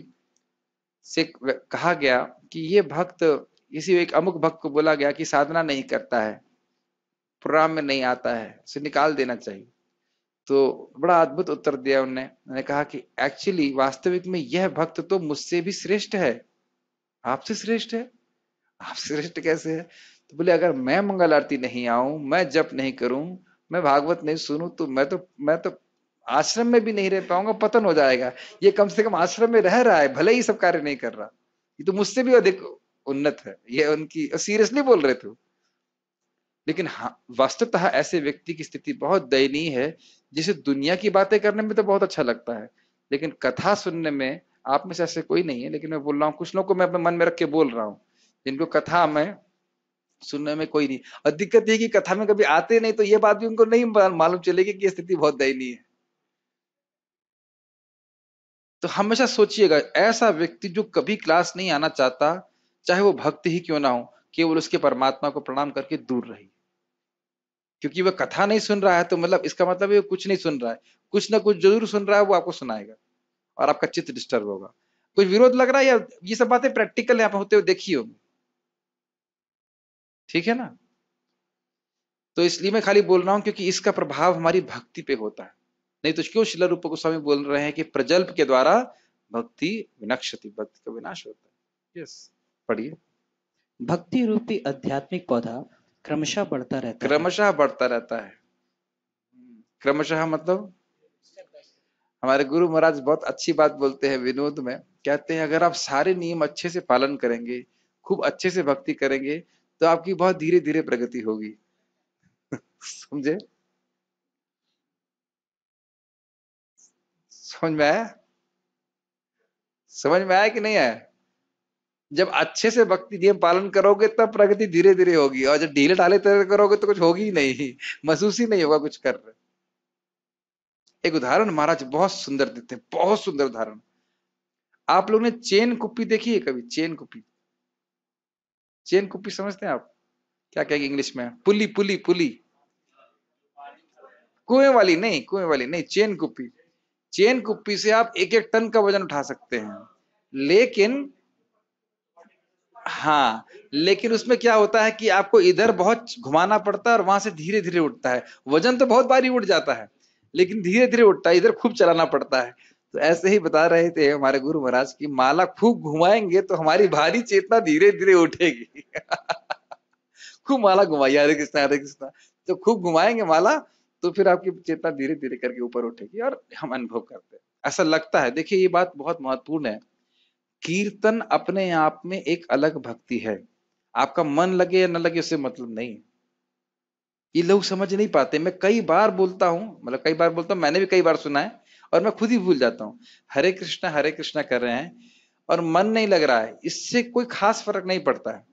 से कहा गया कि ये भक्त किसी एक अमुक भक्त को बोला गया कि साधना नहीं करता है प्रोग्राम में नहीं आता है उसे निकाल देना चाहिए तो बड़ा अद्भुत उत्तर दिया उनने उन्होंने कहा कि एक्चुअली वास्तविक में यह भक्त तो मुझसे भी श्रेष्ठ है आपसे श्रेष्ठ है आप श्रेष्ठ कैसे है तो बोले अगर मैं मंगल आरती नहीं आऊं मैं जप नहीं करूं मैं भागवत नहीं सुनू तो मैं तो मैं तो आश्रम में भी नहीं रह पाऊंगा पतन हो जाएगा ये कम से कम आश्रम में रह रहा है भले ही सब कार्य नहीं कर रहा ये तो मुझसे भी अधिक उन्नत है ये उनकी सीरियसली बोल रहे थे लेकिन हाँ वास्तवतः ऐसे व्यक्ति की स्थिति बहुत दयनीय है जिसे दुनिया की बातें करने में तो बहुत अच्छा लगता है लेकिन कथा सुनने में आप में से ऐसे कोई नहीं है लेकिन मैं बोल रहा हूँ कुछ लोगों को मैं अपने मन में रख के बोल रहा हूँ जिनको कथा में सुनने में कोई नहीं और दिक्कत यह कि कथा में कभी आते नहीं तो ये बात भी उनको नहीं मालूम चलेगी कि स्थिति बहुत दयनीय है तो हमेशा सोचिएगा ऐसा व्यक्ति जो कभी क्लास नहीं आना चाहता चाहे वो भक्त ही क्यों ना हो केवल उसके परमात्मा को प्रणाम करके दूर रही क्योंकि वह कथा नहीं सुन रहा है तो मतलब इसका मतलब है कुछ नहीं सुन रहा है कुछ ना कुछ जरूर सुन रहा है वो आपको सुनाएगा और आपका चित्त डिस्टर्ब होगा कुछ विरोध लग रहा है या ये सब बातें प्रैक्टिकल यहाँ होते हुए देखी होगी ठीक है ना तो इसलिए मैं खाली बोल रहा हूं क्योंकि इसका प्रभाव हमारी भक्ति पे होता है नहीं तो क्यों शिला रूप गोस्वामी बोल रहे हैं कि प्रजल्प के द्वारा भक्ति विनक्षति भक्ति का विनाश होता है यस पढ़िए भक्ति रूपी आध्यात्मिक पौधा क्रमशः बढ़ता रहता क्रमशः बढ़ता रहता है क्रमशः मतलब हमारे गुरु महाराज बहुत अच्छी बात बोलते हैं विनोद में कहते हैं अगर आप सारे नियम अच्छे से पालन करेंगे खूब अच्छे से भक्ति करेंगे तो आपकी बहुत धीरे धीरे प्रगति होगी समझे समझ में आया समझ में आया कि नहीं आया जब अच्छे से भक्ति नियम पालन करोगे तब प्रगति धीरे धीरे होगी और जब ढीले ढाले तरह करोगे तो कुछ होगी ही नहीं महसूस ही नहीं होगा कुछ कर रहे एक उदाहरण महाराज बहुत सुंदर देते हैं बहुत सुंदर उदाहरण आप लोग ने चेन कुप्पी देखी है कभी चेन कुप्पी चेन कुप्पी समझते हैं आप क्या कहेंगे इंग्लिश में पुली पुली पुली कुएं वाली नहीं कुएं वाली नहीं चेन कुप्पी चेन कुप्पी से आप एक एक टन का वजन उठा सकते हैं लेकिन हाँ लेकिन उसमें क्या होता है कि आपको इधर बहुत घुमाना पड़ता है और वहां से धीरे धीरे उठता है वजन तो बहुत भारी उठ जाता है लेकिन धीरे धीरे उठता है इधर खूब चलाना पड़ता है तो ऐसे ही बता रहे थे हमारे गुरु महाराज की माला खूब घुमाएंगे तो हमारी भारी चेतना धीरे धीरे उठेगी खूब माला घुमाइए हरे कृष्णा हरे कृष्णा तो खूब घुमाएंगे माला तो फिर आपकी चेतना धीरे धीरे करके ऊपर उठेगी और हम अनुभव करते हैं ऐसा लगता है देखिए ये बात बहुत महत्वपूर्ण है कीर्तन अपने आप में एक अलग भक्ति है आपका मन लगे या न लगे उससे मतलब नहीं ये लोग समझ नहीं पाते मैं कई बार बोलता हूँ मतलब कई बार बोलता हूँ मैंने भी कई बार सुना है और मैं खुद ही भूल जाता हूँ हरे कृष्णा हरे कृष्णा कर रहे हैं और मन नहीं लग रहा है इससे कोई खास फर्क नहीं पड़ता है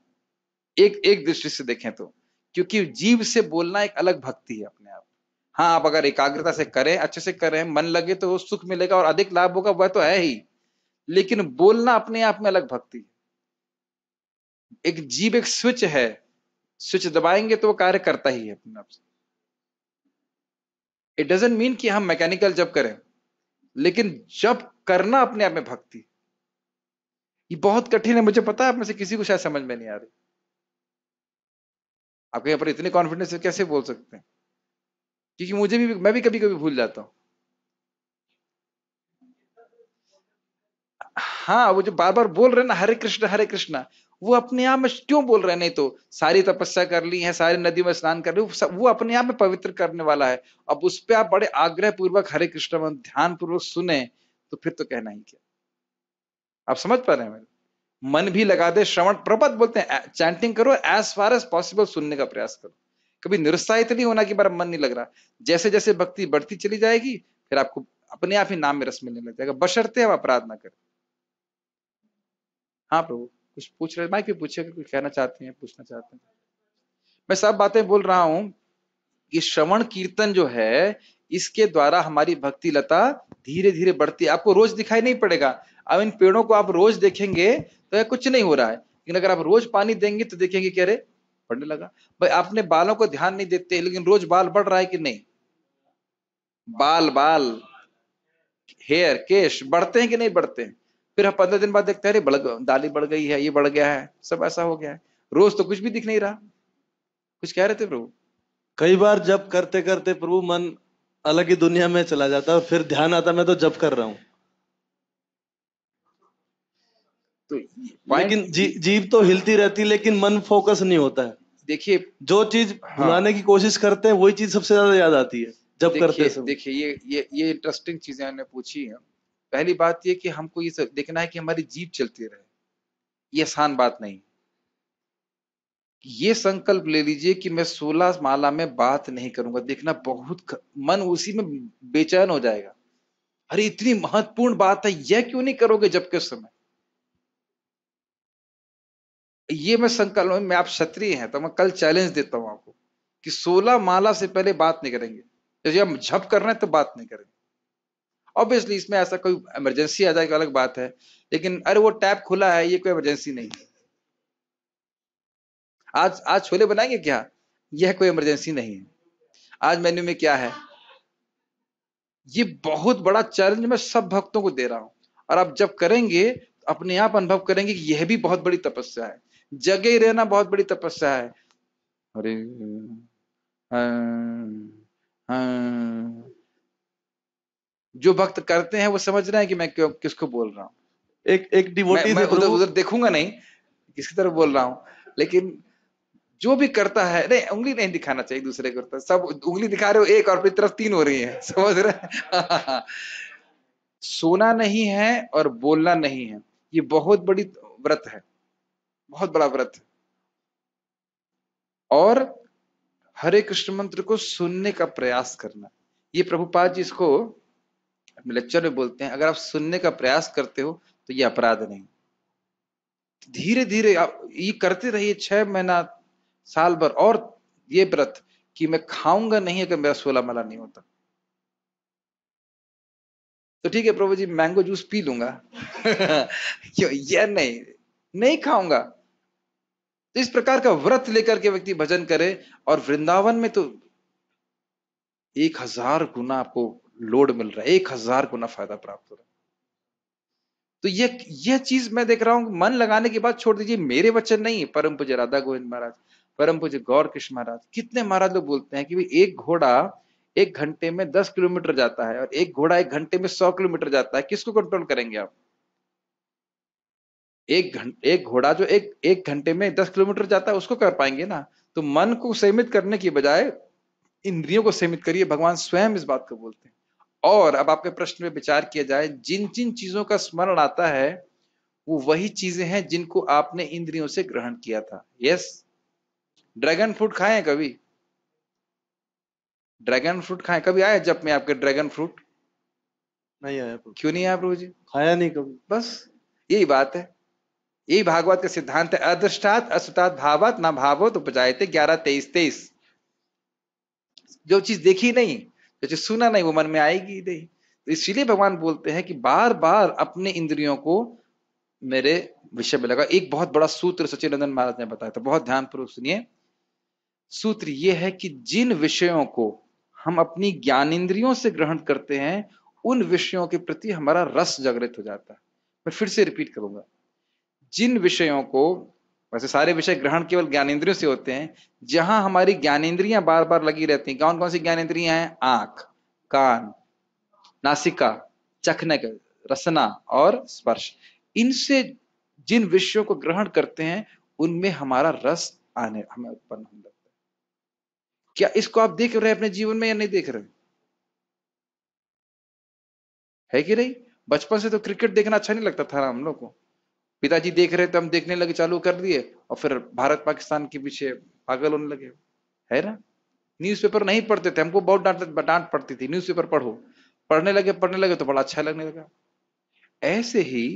एक एक दृष्टि से देखें तो क्योंकि जीव से बोलना एक अलग भक्ति है अपने आप हाँ आप अगर एकाग्रता से करें अच्छे से करें मन लगे तो सुख मिलेगा और अधिक लाभ होगा वह तो है ही लेकिन बोलना अपने आप में अलग भक्ति है एक जीव एक स्विच है स्विच दबाएंगे तो वो कार्य करता ही है अपने आप से इट डजेंट मीन कि हम मैकेनिकल जब करें लेकिन जब करना अपने आप में भक्ति ये बहुत कठिन है मुझे पता है आप में से किसी को शायद समझ में नहीं आ रही आप कहीं पर इतने कॉन्फिडेंस से कैसे बोल सकते हैं क्योंकि मुझे भी मैं भी कभी कभी भूल जाता हूं हाँ वो जो बार बार बोल रहे ना हरे कृष्ण हरे कृष्णा वो अपने आप में क्यों बोल रहे नहीं तो सारी तपस्या कर ली है सारी नदी में स्नान कर ली वो अपने आप में पवित्र करने वाला है अब उस पर आप बड़े आग्रह पूर्वक हरे कृष्ण मन ध्यान पूर्वक सुने तो फिर तो कहना ही क्या आप समझ पा रहे हैं मेरे मन भी लगा दे श्रवण प्रपत बोलते हैं चैंटिंग करो एज फार एज पॉसिबल सुनने का प्रयास करो कभी निरुत्साहित नहीं होना कि बार मन नहीं लग रहा जैसे जैसे भक्ति बढ़ती चली जाएगी फिर आपको अपने आप ही नाम में रस मिलने लग जाएगा बशर्ते हम अपराध ना करें हाँ प्रभु कुछ पूछ रहे माइक भी पूछे कुछ कहना चाहते हैं पूछना चाहते हैं मैं सब बातें बोल रहा हूँ कि श्रवण कीर्तन जो है इसके द्वारा हमारी भक्ति लता धीरे धीरे बढ़ती है आपको रोज दिखाई नहीं पड़ेगा अब इन पेड़ों को आप रोज देखेंगे तो यह कुछ नहीं हो रहा है लेकिन अगर आप रोज पानी देंगे तो देखेंगे कि अरे बढ़ने लगा भाई आपने बालों को ध्यान नहीं देते लेकिन रोज बाल बढ़ रहा है कि नहीं बाल बाल हेयर केश बढ़ते हैं कि नहीं बढ़ते हैं फिर हम पंद्रह दिन बाद देखते हैं अरे बढ़ दाली बढ़ गई है ये बढ़ गया है सब ऐसा हो गया है रोज तो कुछ भी दिख नहीं रहा कुछ कह रहे थे प्रभु कई बार जब करते करते प्रभु मन अलग ही दुनिया में चला जाता है और फिर ध्यान आता मैं तो जब कर रहा हूं तो लेकिन जी, जीव तो हिलती रहती लेकिन मन फोकस नहीं होता है देखिए जो चीज हाँ। की कोशिश करते हैं वही चीज सबसे ज्यादा याद आती है जब करते हैं देखिए ये ये ये इंटरेस्टिंग चीजें हमने पूछी है पहली बात यह कि हमको ये देखना है कि हमारी जीप चलती रहे ये आसान बात नहीं ये संकल्प ले लीजिए कि मैं सोलह माला में बात नहीं करूंगा देखना बहुत ख... मन उसी में बेचैन हो जाएगा अरे इतनी महत्वपूर्ण बात है यह क्यों नहीं करोगे जब के समय ये मैं संकल्प मैं आप क्षत्रिय हैं तो मैं कल चैलेंज देता हूं आपको कि सोलह माला से पहले बात नहीं करेंगे जब हम झप कर रहे हैं तो बात नहीं करेंगे ऑब्वियसली इसमें ऐसा कोई इमरजेंसी आ जाए अलग बात है लेकिन अरे वो टैप खुला है ये कोई इमरजेंसी नहीं है आज आज छोले बनाएंगे क्या यह कोई इमरजेंसी नहीं है आज मेन्यू में क्या है ये बहुत बड़ा चैलेंज मैं सब भक्तों को दे रहा हूं और आप जब करेंगे तो अपने आप अनुभव करेंगे कि यह भी बहुत बड़ी तपस्या है जगह ही रहना बहुत बड़ी तपस्या है अरे हाँ, हाँ, जो भक्त करते हैं वो समझ रहे हैं कि मैं क्यों किसको बोल रहा हूँ एक एक डिवोटी मैं, मैं उधर उधर देखूंगा नहीं किसकी तरफ बोल रहा हूँ लेकिन जो भी करता है नहीं उंगली नहीं दिखाना चाहिए दूसरे को तो सब उंगली दिखा रहे हो एक और तरफ तीन हो रही है समझ रहे सोना नहीं है और बोलना नहीं है ये बहुत बड़ी व्रत है बहुत बड़ा व्रत और हरे कृष्ण मंत्र को सुनने का प्रयास करना ये प्रभुपाद जी इसको अपने लेक्चर में बोलते हैं अगर आप सुनने का प्रयास करते हो तो ये अपराध नहीं धीरे धीरे आप ये करते रहिए छह महीना साल भर और ये व्रत कि मैं खाऊंगा नहीं अगर मेरा सोला माला नहीं होता तो ठीक है प्रभु जी मैंगो जूस पी लूंगा क्यों यह नहीं नहीं खाऊंगा तो इस प्रकार का व्रत लेकर के व्यक्ति भजन करे और वृंदावन में तो एक हजार गुना आपको लोड मिल रहा है एक हजार गुना फायदा प्राप्त हो रहा है तो ये ये चीज मैं देख रहा हूँ मन लगाने के बाद छोड़ दीजिए मेरे वचन नहीं है परम पूज्य राधा गोविंद महाराज परम पूज्य गौर कृष्ण महाराज कितने महाराज लोग बोलते हैं कि भाई एक घोड़ा एक घंटे में दस किलोमीटर जाता है और एक घोड़ा एक घंटे में सौ किलोमीटर जाता है किसको कंट्रोल करेंगे आप एक घंटे एक घोड़ा जो एक एक घंटे में दस किलोमीटर जाता है उसको कर पाएंगे ना तो मन को सीमित करने की बजाय इंद्रियों को सीमित करिए भगवान स्वयं इस बात को बोलते हैं और अब आपके प्रश्न में विचार किया जाए जिन जिन चीजों का स्मरण आता है वो वही चीजें हैं जिनको आपने इंद्रियों से ग्रहण किया था यस ड्रैगन फ्रूट खाएं कभी ड्रैगन फ्रूट खाएं कभी आया जब में आपके ड्रैगन फ्रूट नहीं आया क्यों नहीं आया प्रभु जी खाया नहीं कभी बस यही बात है यही भागवत का सिद्धांत है अदृष्टात असुतात भावत ना भावत उपजाए थे ग्यारह तेईस तेईस जो चीज देखी नहीं जैसे सुना नहीं वो मन में आएगी नहीं तो इसलिए भगवान बोलते हैं कि बार बार अपने इंद्रियों को मेरे विषय में लगा एक बहुत बड़ा सूत्र सचिन सचिनंदन महाराज ने बताया था बहुत ध्यानपूर्वक सुनिए सूत्र ये है कि जिन विषयों को हम अपनी ज्ञान इंद्रियों से ग्रहण करते हैं उन विषयों के प्रति हमारा रस जागृत हो जाता है मैं फिर से रिपीट करूंगा जिन विषयों को वैसे सारे विषय ग्रहण केवल ज्ञानेन्द्रियों से होते हैं जहां हमारी ज्ञानेन्द्रियां बार बार लगी रहती हैं कौन कौन सी ज्ञानेन्द्रियां हैं आंख कान नासिका चखनक रसना और स्पर्श इनसे जिन विषयों को ग्रहण करते हैं उनमें हमारा रस आने हमें उत्पन्न होने लगता है क्या इसको आप देख रहे हैं अपने जीवन में या नहीं देख रहे है कि नहीं बचपन से तो क्रिकेट देखना अच्छा नहीं लगता था हम लोग को पिताजी देख रहे थे हम देखने लगे चालू कर दिए और फिर भारत पाकिस्तान के पीछे पागल होने लगे है ना न्यूज़पेपर नहीं पढ़ते थे हमको बहुत डांट डांट पड़ती थी न्यूज़पेपर पढ़ो पढ़ने लगे पढ़ने लगे तो बड़ा अच्छा लगने लगा ऐसे ही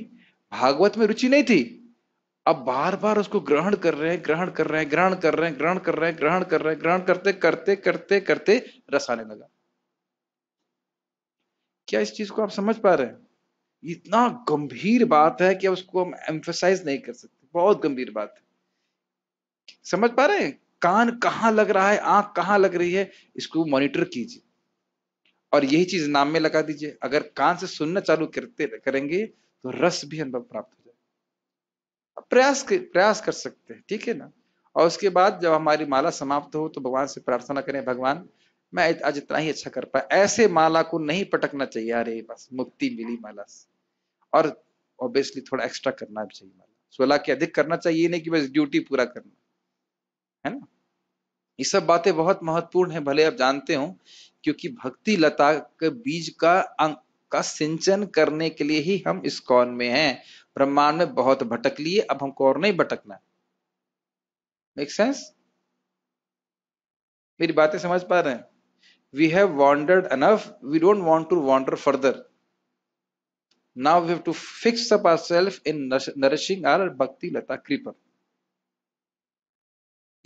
भागवत में रुचि नहीं थी अब बार बार उसको ग्रहण कर रहे हैं ग्रहण कर रहे हैं ग्रहण कर रहे हैं ग्रहण कर रहे हैं ग्रहण कर रहे हैं ग्रहण करते करते करते करते रस आने लगा क्या इस चीज को आप समझ पा रहे हैं इतना गंभीर बात है कि उसको हम एम्फोसाइज नहीं कर सकते बहुत गंभीर बात है समझ पा रहे हैं कान कहाँ लग रहा है आंख कहाँ लग रही है इसको मॉनिटर कीजिए और यही चीज नाम में लगा दीजिए अगर कान से सुनना चालू करते करेंगे तो रस भी अनुभव प्राप्त हो जाए प्रयास प्रयास कर सकते हैं ठीक है ना और उसके बाद जब हमारी माला समाप्त हो तो भगवान से प्रार्थना करें भगवान मैं आज इतना ही अच्छा कर पाया ऐसे माला को नहीं पटकना चाहिए अरे बस मुक्ति मिली माला से और ऑब्वियसली थोड़ा एक्स्ट्रा करना भी चाहिए मतलब। सोलह के अधिक करना चाहिए नहीं कि बस ड्यूटी पूरा करना है ना ये सब बातें बहुत महत्वपूर्ण है भले आप जानते हो क्योंकि भक्ति लता के बीज का अंग का सिंचन करने के लिए ही हम इस कौन में हैं ब्रह्मांड में बहुत भटक लिए अब हमको और नहीं भटकना मेक सेंस मेरी बातें समझ पा रहे हैं we have wondered enough we don't want to wonder further Now we have to fix up ourselves in nourishing our bhakti lata creeper.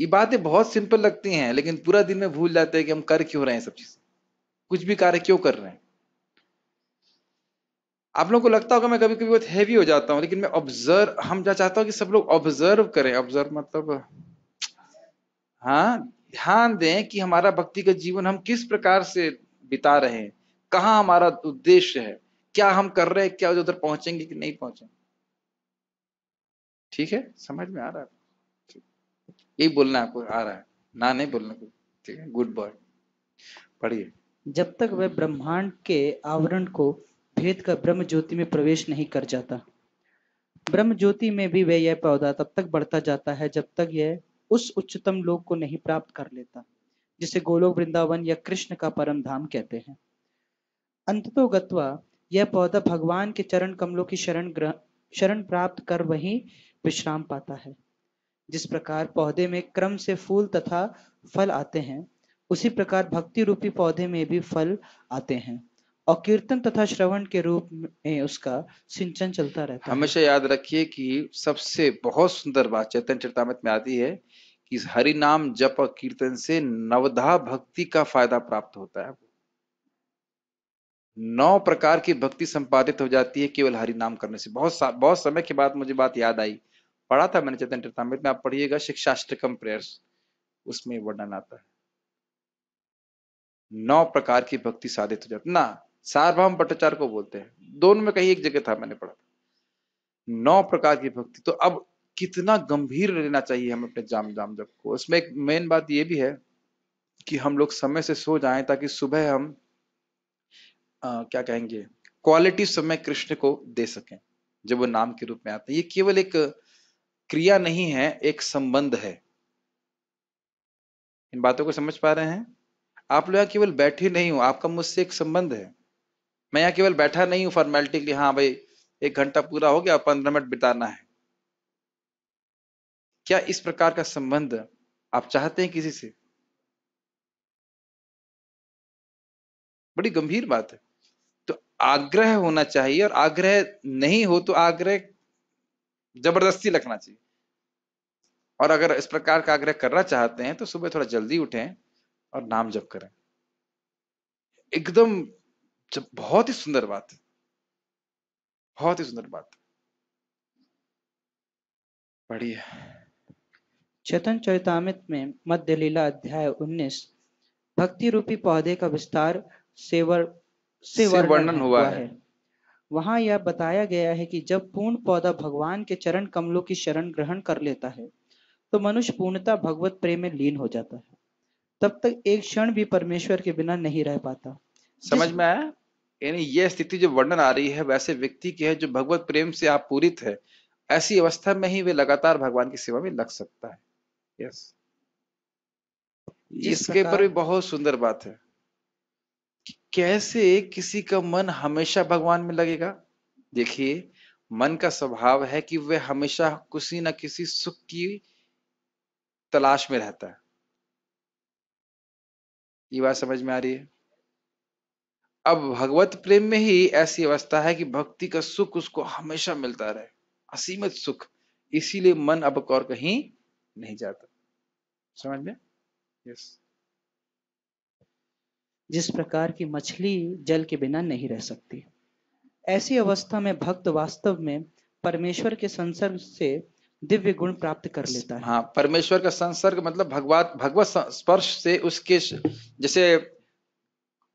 ये बातें बहुत सिंपल लगती हैं लेकिन पूरा दिन में भूल जाते हैं कि हम कर क्यों रहे हैं सब चीज कुछ भी कार्य क्यों कर रहे हैं आप लोगों को लगता होगा मैं कभी कभी बहुत हैवी हो जाता हूँ लेकिन मैं ऑब्जर्व हम जा चाहता हूँ कि सब लोग ऑब्जर्व करें ऑब्जर्व मतलब हाँ ध्यान दें कि हमारा भक्ति का जीवन हम किस प्रकार से बिता रहे हैं कहाँ हमारा उद्देश्य है क्या हम कर रहे हैं क्या उधर पहुंचेंगे कि नहीं पहुंचेंगे ठीक है समझ में आ रहा है यही बोलना आपको आ रहा है ना नहीं बोलने को ठीक है गुड बॉय पढ़िए जब तक वह ब्रह्मांड के आवरण को भेद कर ब्रह्म ज्योति में प्रवेश नहीं कर जाता ब्रह्म ज्योति में भी वह यह पौधा तब तक बढ़ता जाता है जब तक यह उस उच्चतम लोक को नहीं प्राप्त कर लेता जिसे गोलोक वृंदावन या कृष्ण का परम धाम कहते हैं अंततो गत्वा यह पौधा भगवान के चरण कमलों की शरण शरण प्राप्त कर वही विश्राम पाता है जिस प्रकार पौधे में क्रम से फूल तथा फल आते हैं उसी प्रकार भक्ति रूपी पौधे में भी फल आते हैं और कीर्तन तथा श्रवण के रूप में उसका सिंचन चलता रहता है हमेशा याद रखिए कि सबसे बहुत सुंदर बात चैतन्य चरतामृत में आती है कि हरि नाम जप और कीर्तन से नवधा भक्ति का फायदा प्राप्त होता है नौ प्रकार की भक्ति संपादित हो जाती है केवल हरि नाम करने से बहुत बहुत समय के बाद मुझे बात याद आई पढ़ा था मैंने चेतन चरतामृत में आप पढ़िएगा शिक्षाष्टकम प्रेयर्स उसमें वर्णन आता है नौ प्रकार की भक्ति साधित हो जाती ना सार्वभम भट्टाचार्य को बोलते हैं दोनों में कहीं एक जगह था मैंने पढ़ा नौ प्रकार की भक्ति तो अब कितना गंभीर लेना चाहिए हम अपने जाम जाम जब को उसमें एक मेन बात यह भी है कि हम लोग समय से सो जाएं ताकि सुबह हम आ, क्या कहेंगे क्वालिटी समय कृष्ण को दे सकें जब वो नाम के रूप में आते हैं ये केवल एक क्रिया नहीं है एक संबंध है इन बातों को समझ पा रहे हैं आप लोग यहाँ केवल बैठे नहीं हो आपका मुझसे एक संबंध है मैं यहाँ केवल बैठा नहीं हूँ फॉर्मेलिटी के लिए हाँ भाई एक घंटा पूरा हो गया पंद्रह मिनट बिताना है क्या इस प्रकार का संबंध आप चाहते हैं किसी से बड़ी गंभीर बात है आग्रह होना चाहिए और आग्रह नहीं हो तो आग्रह जबरदस्ती रखना चाहिए और अगर इस प्रकार का आग्रह करना चाहते हैं तो सुबह थोड़ा जल्दी उठें और नाम जप करें एकदम बहुत ही सुंदर बात बहुत ही सुंदर बात बढ़िया चेतन चरितमृत में मध्य लीला अध्याय 19 भक्ति रूपी पौधे का विस्तार सेवर से वर्णन हुआ, है, है। वहां यह बताया गया है कि जब पूर्ण पौधा भगवान के चरण कमलों की शरण ग्रहण कर लेता है तो मनुष्य पूर्णता भगवत प्रेम में लीन हो जाता है तब तक एक क्षण भी परमेश्वर के बिना नहीं रह पाता समझ में आया यानी यह स्थिति जो वर्णन आ रही है वैसे व्यक्ति की है जो भगवत प्रेम से आप पूरित है ऐसी अवस्था में ही वे लगातार भगवान की सेवा में लग सकता है यस इसके ऊपर भी बहुत सुंदर बात है कैसे किसी का मन हमेशा भगवान में लगेगा देखिए मन का स्वभाव है कि वह हमेशा किसी ना किसी सुख की तलाश में रहता है ये बात समझ में आ रही है अब भगवत प्रेम में ही ऐसी अवस्था है कि भक्ति का सुख उसको हमेशा मिलता रहे असीमित सुख इसीलिए मन अब और कहीं नहीं जाता समझ में यस yes. जिस प्रकार की मछली जल के बिना नहीं रह सकती ऐसी अवस्था में भक्त वास्तव में परमेश्वर के संसर्ग से दिव्य गुण प्राप्त कर लेता है हाँ परमेश्वर का संसर्ग मतलब भगवत भगवत स्पर्श से उसके जैसे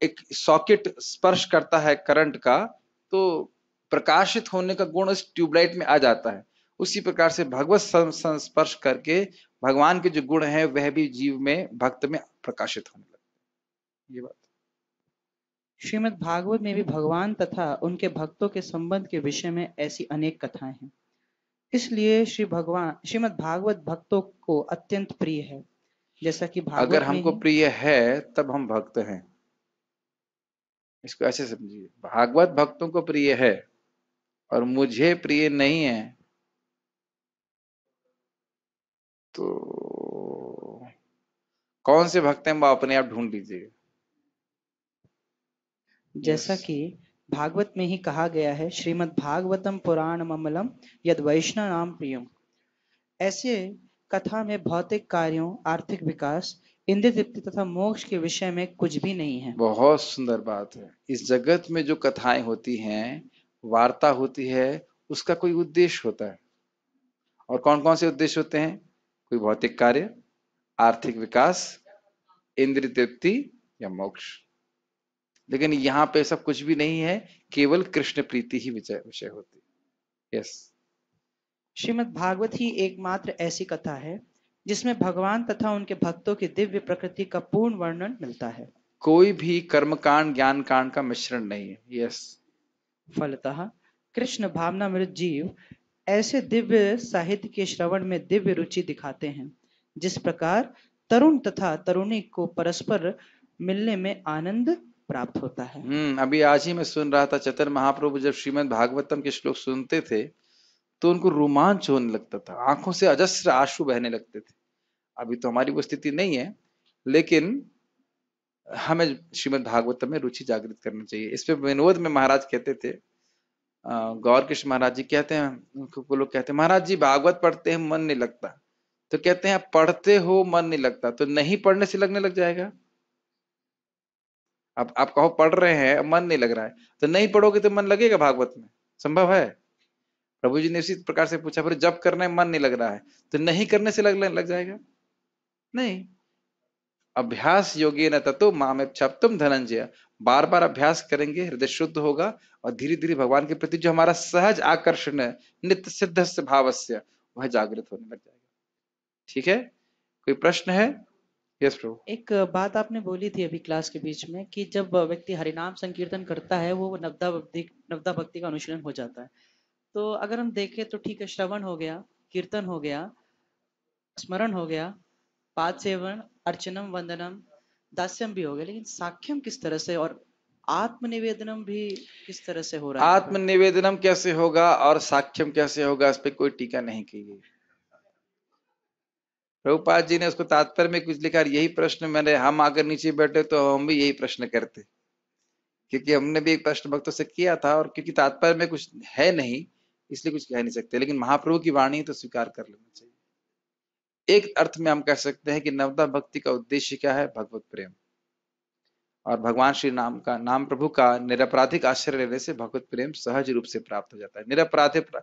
एक सॉकेट स्पर्श करता है करंट का तो प्रकाशित होने का गुण इस ट्यूबलाइट में आ जाता है उसी प्रकार से भगवत संस्पर्श करके भगवान के जो गुण है वह भी जीव में भक्त में प्रकाशित होने लगते ये बात श्रीमद् भागवत में भी भगवान तथा उनके भक्तों के संबंध के विषय में ऐसी अनेक कथाएं हैं इसलिए श्री भगवान श्रीमद् भागवत भक्तों को अत्यंत प्रिय है जैसा कि भागवत अगर हमको प्रिय है तब हम भक्त हैं इसको ऐसे समझिए भागवत भक्तों को प्रिय है और मुझे प्रिय नहीं है तो कौन से भक्त हैं वो अपने आप ढूंढ लीजिएगा जैसा yes. कि भागवत में ही कहा गया है श्रीमद् भागवतम पुराण ममलम यद वैष्णव नाम प्रियम ऐसे कथा में भौतिक कार्यों आर्थिक विकास इंद्र तृप्ति तथा मोक्ष के विषय में कुछ भी नहीं है बहुत सुंदर बात है इस जगत में जो कथाएं होती हैं वार्ता होती है उसका कोई उद्देश्य होता है और कौन कौन से उद्देश्य होते हैं कोई भौतिक कार्य आर्थिक विकास इंद्र तृप्ति या मोक्ष लेकिन यहाँ पे सब कुछ भी नहीं है केवल कृष्ण प्रीति ही विषय विषय होती यस श्रीमद भागवत ही एकमात्र ऐसी कथा है जिसमें भगवान तथा उनके भक्तों की दिव्य प्रकृति का पूर्ण वर्णन मिलता है कोई भी कर्म कांड ज्ञान कांड का मिश्रण नहीं है यस फलतः कृष्ण भावना मृत जीव ऐसे दिव्य साहित्य के श्रवण में दिव्य रुचि दिखाते हैं जिस प्रकार तरुण तथा तरुणी को परस्पर मिलने में आनंद प्राप्त होता है हम्म अभी आज ही मैं सुन रहा था चतर महाप्रभु जब श्रीमद भागवतम के श्लोक सुनते थे तो उनको रोमांच होने लगता था आंखों से अजस्त्र आंसू बहने लगते थे अभी तो हमारी वो स्थिति नहीं है लेकिन हमें श्रीमद भागवतम में रुचि जागृत करना चाहिए इस पर विनोद में महाराज कहते थे गौर कृष्ण महाराज जी कहते हैं उनको लोग कहते हैं महाराज जी भागवत पढ़ते हैं मन नहीं लगता तो कहते हैं पढ़ते हो मन नहीं लगता तो नहीं पढ़ने से लगने लग जाएगा आप आप कहो पढ़ रहे हैं मन नहीं लग रहा है तो नहीं पढ़ोगे तो मन लगेगा भागवत में संभव है प्रभु जी ने उसी प्रकार से पूछा पर जब करने मन नहीं लग रहा है तो नहीं करने से लग लग जाएगा नहीं अभ्यास योगी न तत्व माम तुम धनंजय बार बार अभ्यास करेंगे हृदय शुद्ध होगा और धीरे धीरे भगवान के प्रति जो हमारा सहज आकर्षण है नित्य सिद्ध भावस्य वह जागृत होने लग जाएगा ठीक है कोई प्रश्न है yes, प्रभु एक बात आपने बोली थी अभी क्लास के बीच में कि जब व्यक्ति हरिनाम संकीर्तन करता है वो नवदा नवदा भक्ति का अनुशीलन हो जाता है तो अगर हम देखें तो ठीक है श्रवण हो गया कीर्तन हो गया स्मरण हो गया पाद सेवन अर्चनम वंदनम दास्यम भी हो गया लेकिन साख्यम किस तरह से और आत्मनिवेदनम भी किस तरह से हो रहा है आत्मनिवेदनम कैसे होगा और साक्ष्यम कैसे होगा इस पर कोई टीका नहीं की गई प्रभुपाद जी ने उसको तात्पर्य में कुछ लिखा यही प्रश्न मैंने हम आकर नीचे बैठे तो हम भी यही प्रश्न करते क्योंकि हमने भी एक प्रश्न भक्तों से किया था और क्योंकि तात्पर्य में कुछ है नहीं इसलिए कुछ कह नहीं सकते लेकिन महाप्रभु की वाणी तो स्वीकार कर लेना चाहिए एक अर्थ में हम कह सकते हैं कि नवदा भक्ति का उद्देश्य क्या है भगवत प्रेम और भगवान श्री नाम का नाम प्रभु का निरपराधिक आश्रय लेने से भगवत प्रेम सहज रूप से प्राप्त हो जाता है निरपराधिक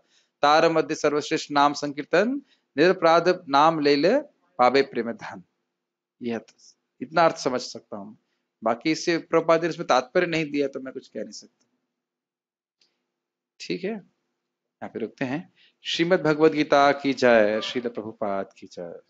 तार मध्य सर्वश्रेष्ठ नाम संकीर्तन निरपराध नाम ले ले पावे प्रेम धन यह तो इतना अर्थ समझ सकता हूं बाकी इससे प्रपाद इसमें तात्पर्य नहीं दिया तो मैं कुछ कह नहीं सकता ठीक है यहाँ पे रुकते हैं श्रीमद भगवद गीता की जय श्रील प्रभुपाद की जय